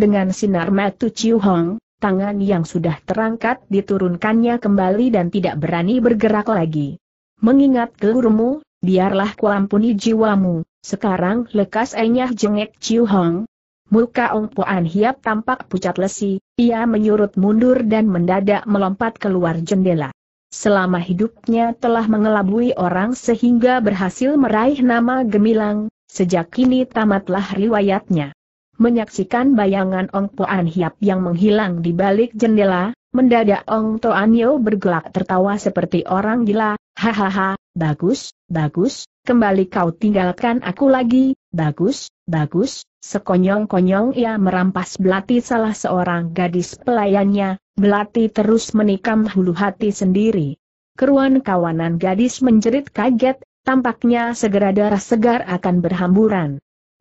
Speaker 1: dengan sinar matu Ciu Hong, tangan yang sudah terangkat diturunkannya kembali dan tidak berani bergerak lagi. Mengingat gelurmu, biarlah kuampuni jiwamu, sekarang lekas enyah jengek Ciu Hong, Muka Ong Puan Hiap tampak pucat lesi, ia menyurut mundur dan mendadak melompat keluar jendela. Selama hidupnya telah mengelabui orang sehingga berhasil meraih nama gemilang, sejak kini tamatlah riwayatnya. Menyaksikan bayangan Ong Puan Hiap yang menghilang di balik jendela, mendadak Ong Toan Yeo bergelak tertawa seperti orang gila, hahaha, bagus, bagus, kembali kau tinggalkan aku lagi, bagus, bagus, Sekonyong-konyong ia merampas belati salah seorang gadis pelayannya, belati terus menikam hulu hati sendiri. Keruan kawanan gadis menjerit kaget, tampaknya segera darah segar akan berhamburan.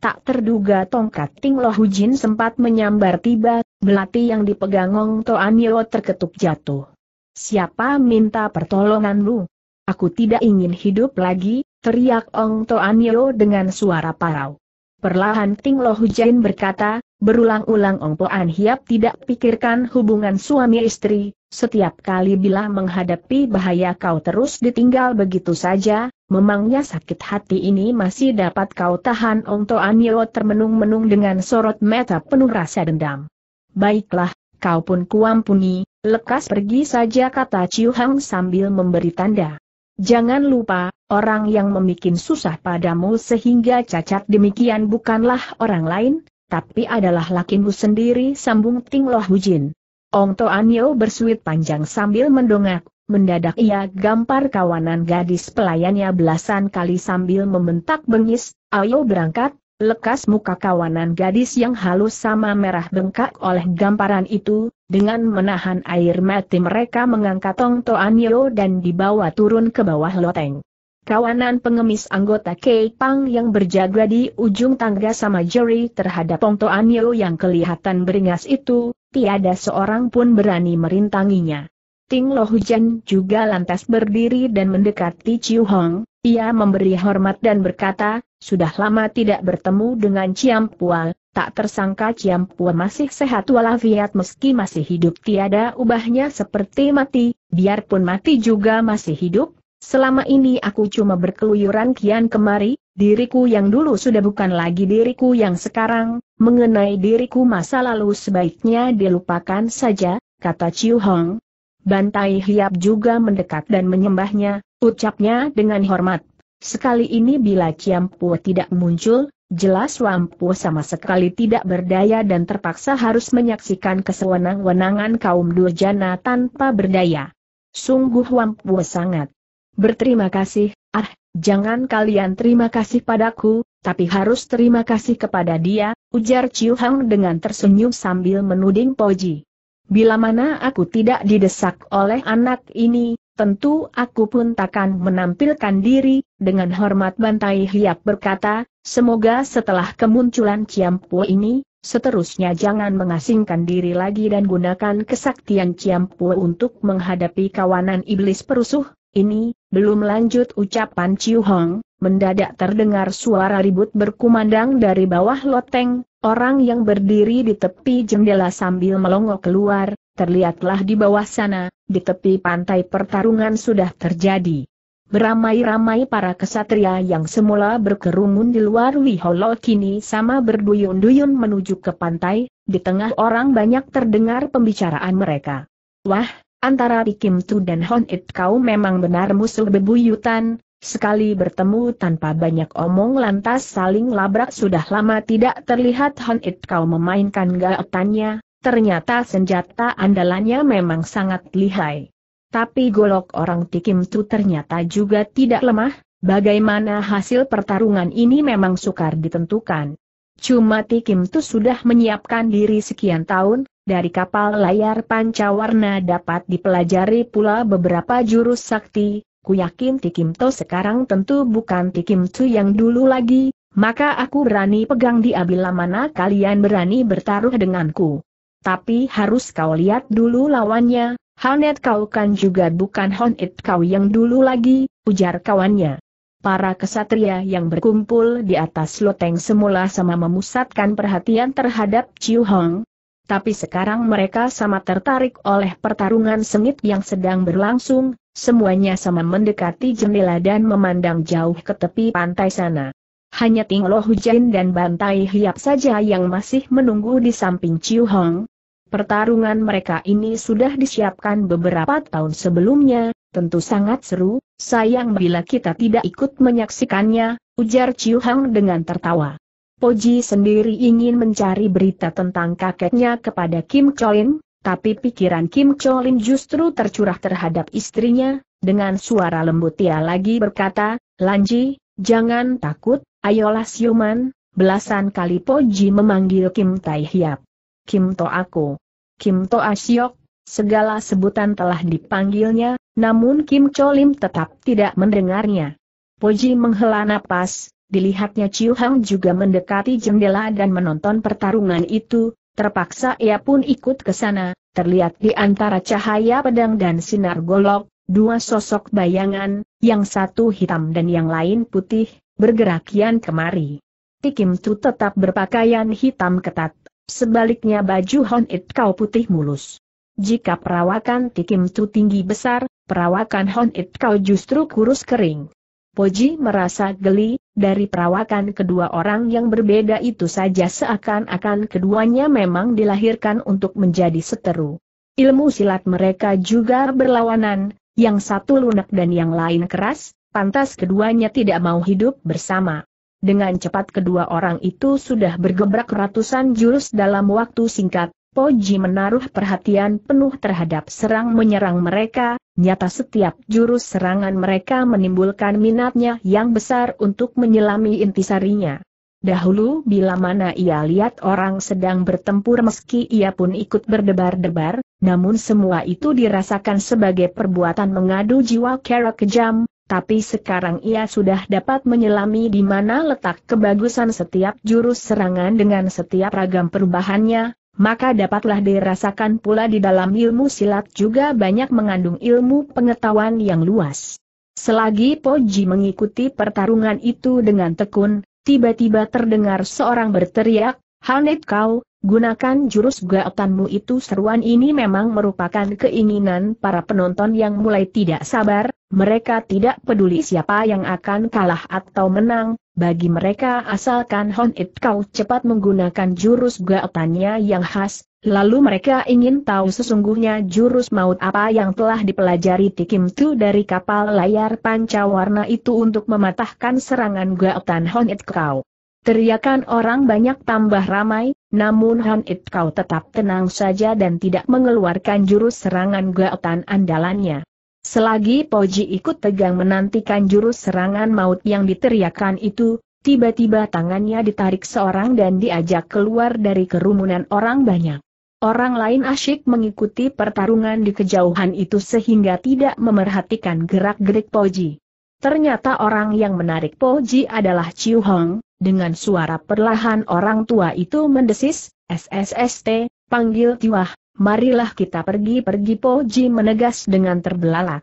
Speaker 1: Tak terduga tongkat Ting Lo Hujin sempat menyambar tiba, belati yang dipegang Ong Toan Yo terketuk jatuh. Siapa minta pertolongan lu? Aku tidak ingin hidup lagi, teriak Ong Toan dengan suara parau. Perlahan Ting Lo Jain berkata, berulang-ulang Ong Poan Hiap tidak pikirkan hubungan suami istri, setiap kali bila menghadapi bahaya kau terus ditinggal begitu saja, memangnya sakit hati ini masih dapat kau tahan Ong Toan Yeo termenung-menung dengan sorot mata penuh rasa dendam. Baiklah, kau pun kuampuni, lekas pergi saja kata Ciuhang Hang sambil memberi tanda. Jangan lupa, orang yang membuat susah padamu sehingga cacat demikian bukanlah orang lain, tapi adalah lakimu sendiri sambung Ting Loh Hujin. Ong Toanyo bersuit panjang sambil mendongak, mendadak ia gampar kawanan gadis pelayannya belasan kali sambil membentak bengis, ayo berangkat, lekas muka kawanan gadis yang halus sama merah bengkak oleh gamparan itu, dengan menahan air mati mereka mengangkat Tong Toan Yo dan dibawa turun ke bawah loteng. Kawanan pengemis anggota Kei Pang yang berjaga di ujung tangga sama Jerry terhadap Tong Toan Yo yang kelihatan beringas itu, tiada seorang pun berani merintanginya. Ting Lo Hujan juga lantas berdiri dan mendekati Chiu Hong, ia memberi hormat dan berkata, sudah lama tidak bertemu dengan Ciam Pual, Tak tersangka Ciam Pua masih sehat walafiat meski masih hidup tiada ubahnya seperti mati, biarpun mati juga masih hidup, selama ini aku cuma berkeluyuran kian kemari, Diriku yang dulu sudah bukan lagi diriku yang sekarang, mengenai diriku masa lalu sebaiknya dilupakan saja, kata Ciu Hong. Bantai Hiap juga mendekat dan menyembahnya, ucapnya dengan hormat. Sekali ini bila Ciam Pua tidak muncul, jelas Wampu sama sekali tidak berdaya dan terpaksa harus menyaksikan kesewenang-wenangan kaum durjana tanpa berdaya. Sungguh Wampu sangat berterima kasih, ah, jangan kalian terima kasih padaku, tapi harus terima kasih kepada dia, ujar Chiu Hang dengan tersenyum sambil menuding Poji. Bila mana aku tidak didesak oleh anak ini, Tentu aku pun takkan menampilkan diri, dengan hormat bantai hiap berkata, semoga setelah kemunculan Ciampu ini, seterusnya jangan mengasingkan diri lagi dan gunakan kesaktian Ciampu untuk menghadapi kawanan iblis perusuh, ini, belum lanjut ucapan Ciu Hong, mendadak terdengar suara ribut berkumandang dari bawah loteng, orang yang berdiri di tepi jendela sambil melongo keluar, terlihatlah di bawah sana, di tepi pantai pertarungan sudah terjadi. Beramai-ramai para kesatria yang semula berkerumun di luar Wiholo kini sama berduyun-duyun menuju ke pantai, di tengah orang banyak terdengar pembicaraan mereka. Wah, antara Pikim Tu dan Hon It kau memang benar musuh bebuyutan, sekali bertemu tanpa banyak omong lantas saling labrak sudah lama tidak terlihat Hon It kau memainkan gaetannya, Ternyata senjata andalannya memang sangat lihai. Tapi golok orang Tikim itu ternyata juga tidak lemah, bagaimana hasil pertarungan ini memang sukar ditentukan. Cuma Tikim itu sudah menyiapkan diri sekian tahun, dari kapal layar pancawarna dapat dipelajari pula beberapa jurus sakti, ku yakin Tikim itu sekarang tentu bukan Tikim itu yang dulu lagi, maka aku berani pegang dia bila mana kalian berani bertaruh denganku. Tapi harus kau lihat dulu lawannya, Hanet kau kan juga bukan Honit kau yang dulu lagi, ujar kawannya. Para kesatria yang berkumpul di atas loteng semula sama memusatkan perhatian terhadap Chiu Hong. Tapi sekarang mereka sama tertarik oleh pertarungan sengit yang sedang berlangsung, semuanya sama mendekati jendela dan memandang jauh ke tepi pantai sana. Hanya Ting Lo Hujan dan Bantai Hiap saja yang masih menunggu di samping Ciu Hong. Pertarungan mereka ini sudah disiapkan beberapa tahun sebelumnya, tentu sangat seru, sayang bila kita tidak ikut menyaksikannya, ujar Ciu Hong dengan tertawa. Poji sendiri ingin mencari berita tentang kakeknya kepada Kim Choin, tapi pikiran Kim Choin justru tercurah terhadap istrinya, dengan suara lembut ia lagi berkata, Lanji, jangan takut, Ayolah siuman, belasan kali Poji memanggil Kim Tai Hiap. Kim To Aku. Kim To Asyok, segala sebutan telah dipanggilnya, namun Kim Cholim tetap tidak mendengarnya. Poji menghela napas, dilihatnya Chiu Hang juga mendekati jendela dan menonton pertarungan itu, terpaksa ia pun ikut ke sana, terlihat di antara cahaya pedang dan sinar golok, dua sosok bayangan, yang satu hitam dan yang lain putih, bergerak kian kemari. Tikim Tu tetap berpakaian hitam ketat, sebaliknya baju Hon It Kau putih mulus. Jika perawakan Tikim Tu tinggi besar, perawakan Hon It Kau justru kurus kering. Poji merasa geli, dari perawakan kedua orang yang berbeda itu saja seakan-akan keduanya memang dilahirkan untuk menjadi seteru. Ilmu silat mereka juga berlawanan, yang satu lunak dan yang lain keras, Pantas keduanya tidak mau hidup bersama. Dengan cepat kedua orang itu sudah bergebrak ratusan jurus dalam waktu singkat, Poji menaruh perhatian penuh terhadap serang-menyerang mereka, nyata setiap jurus serangan mereka menimbulkan minatnya yang besar untuk menyelami intisarinya. Dahulu bila mana ia lihat orang sedang bertempur meski ia pun ikut berdebar-debar, namun semua itu dirasakan sebagai perbuatan mengadu jiwa kera kejam, tapi sekarang ia sudah dapat menyelami di mana letak kebagusan setiap jurus serangan dengan setiap ragam perubahannya, maka dapatlah dirasakan pula di dalam ilmu silat juga banyak mengandung ilmu pengetahuan yang luas. Selagi Poji mengikuti pertarungan itu dengan tekun, tiba-tiba terdengar seorang berteriak, Hanet kau, Gunakan jurus gaotanmu itu seruan ini memang merupakan keinginan para penonton yang mulai tidak sabar, mereka tidak peduli siapa yang akan kalah atau menang, bagi mereka asalkan Hon It Kau cepat menggunakan jurus gaotannya yang khas, lalu mereka ingin tahu sesungguhnya jurus maut apa yang telah dipelajari Tikim Tu dari kapal layar panca warna itu untuk mematahkan serangan gaotan Hon It Kau. Teriakan orang banyak tambah ramai, namun Han It Kau tetap tenang saja dan tidak mengeluarkan jurus serangan gaotan andalannya. Selagi Poji ikut tegang menantikan jurus serangan maut yang diteriakan itu, tiba-tiba tangannya ditarik seorang dan diajak keluar dari kerumunan orang banyak. Orang lain asyik mengikuti pertarungan di kejauhan itu sehingga tidak memerhatikan gerak-gerik Poji. Ternyata orang yang menarik Poji adalah Ciu Hong, dengan suara perlahan orang tua itu mendesis, SSST, panggil Tiwah, marilah kita pergi-pergi Poji menegas dengan terbelalak.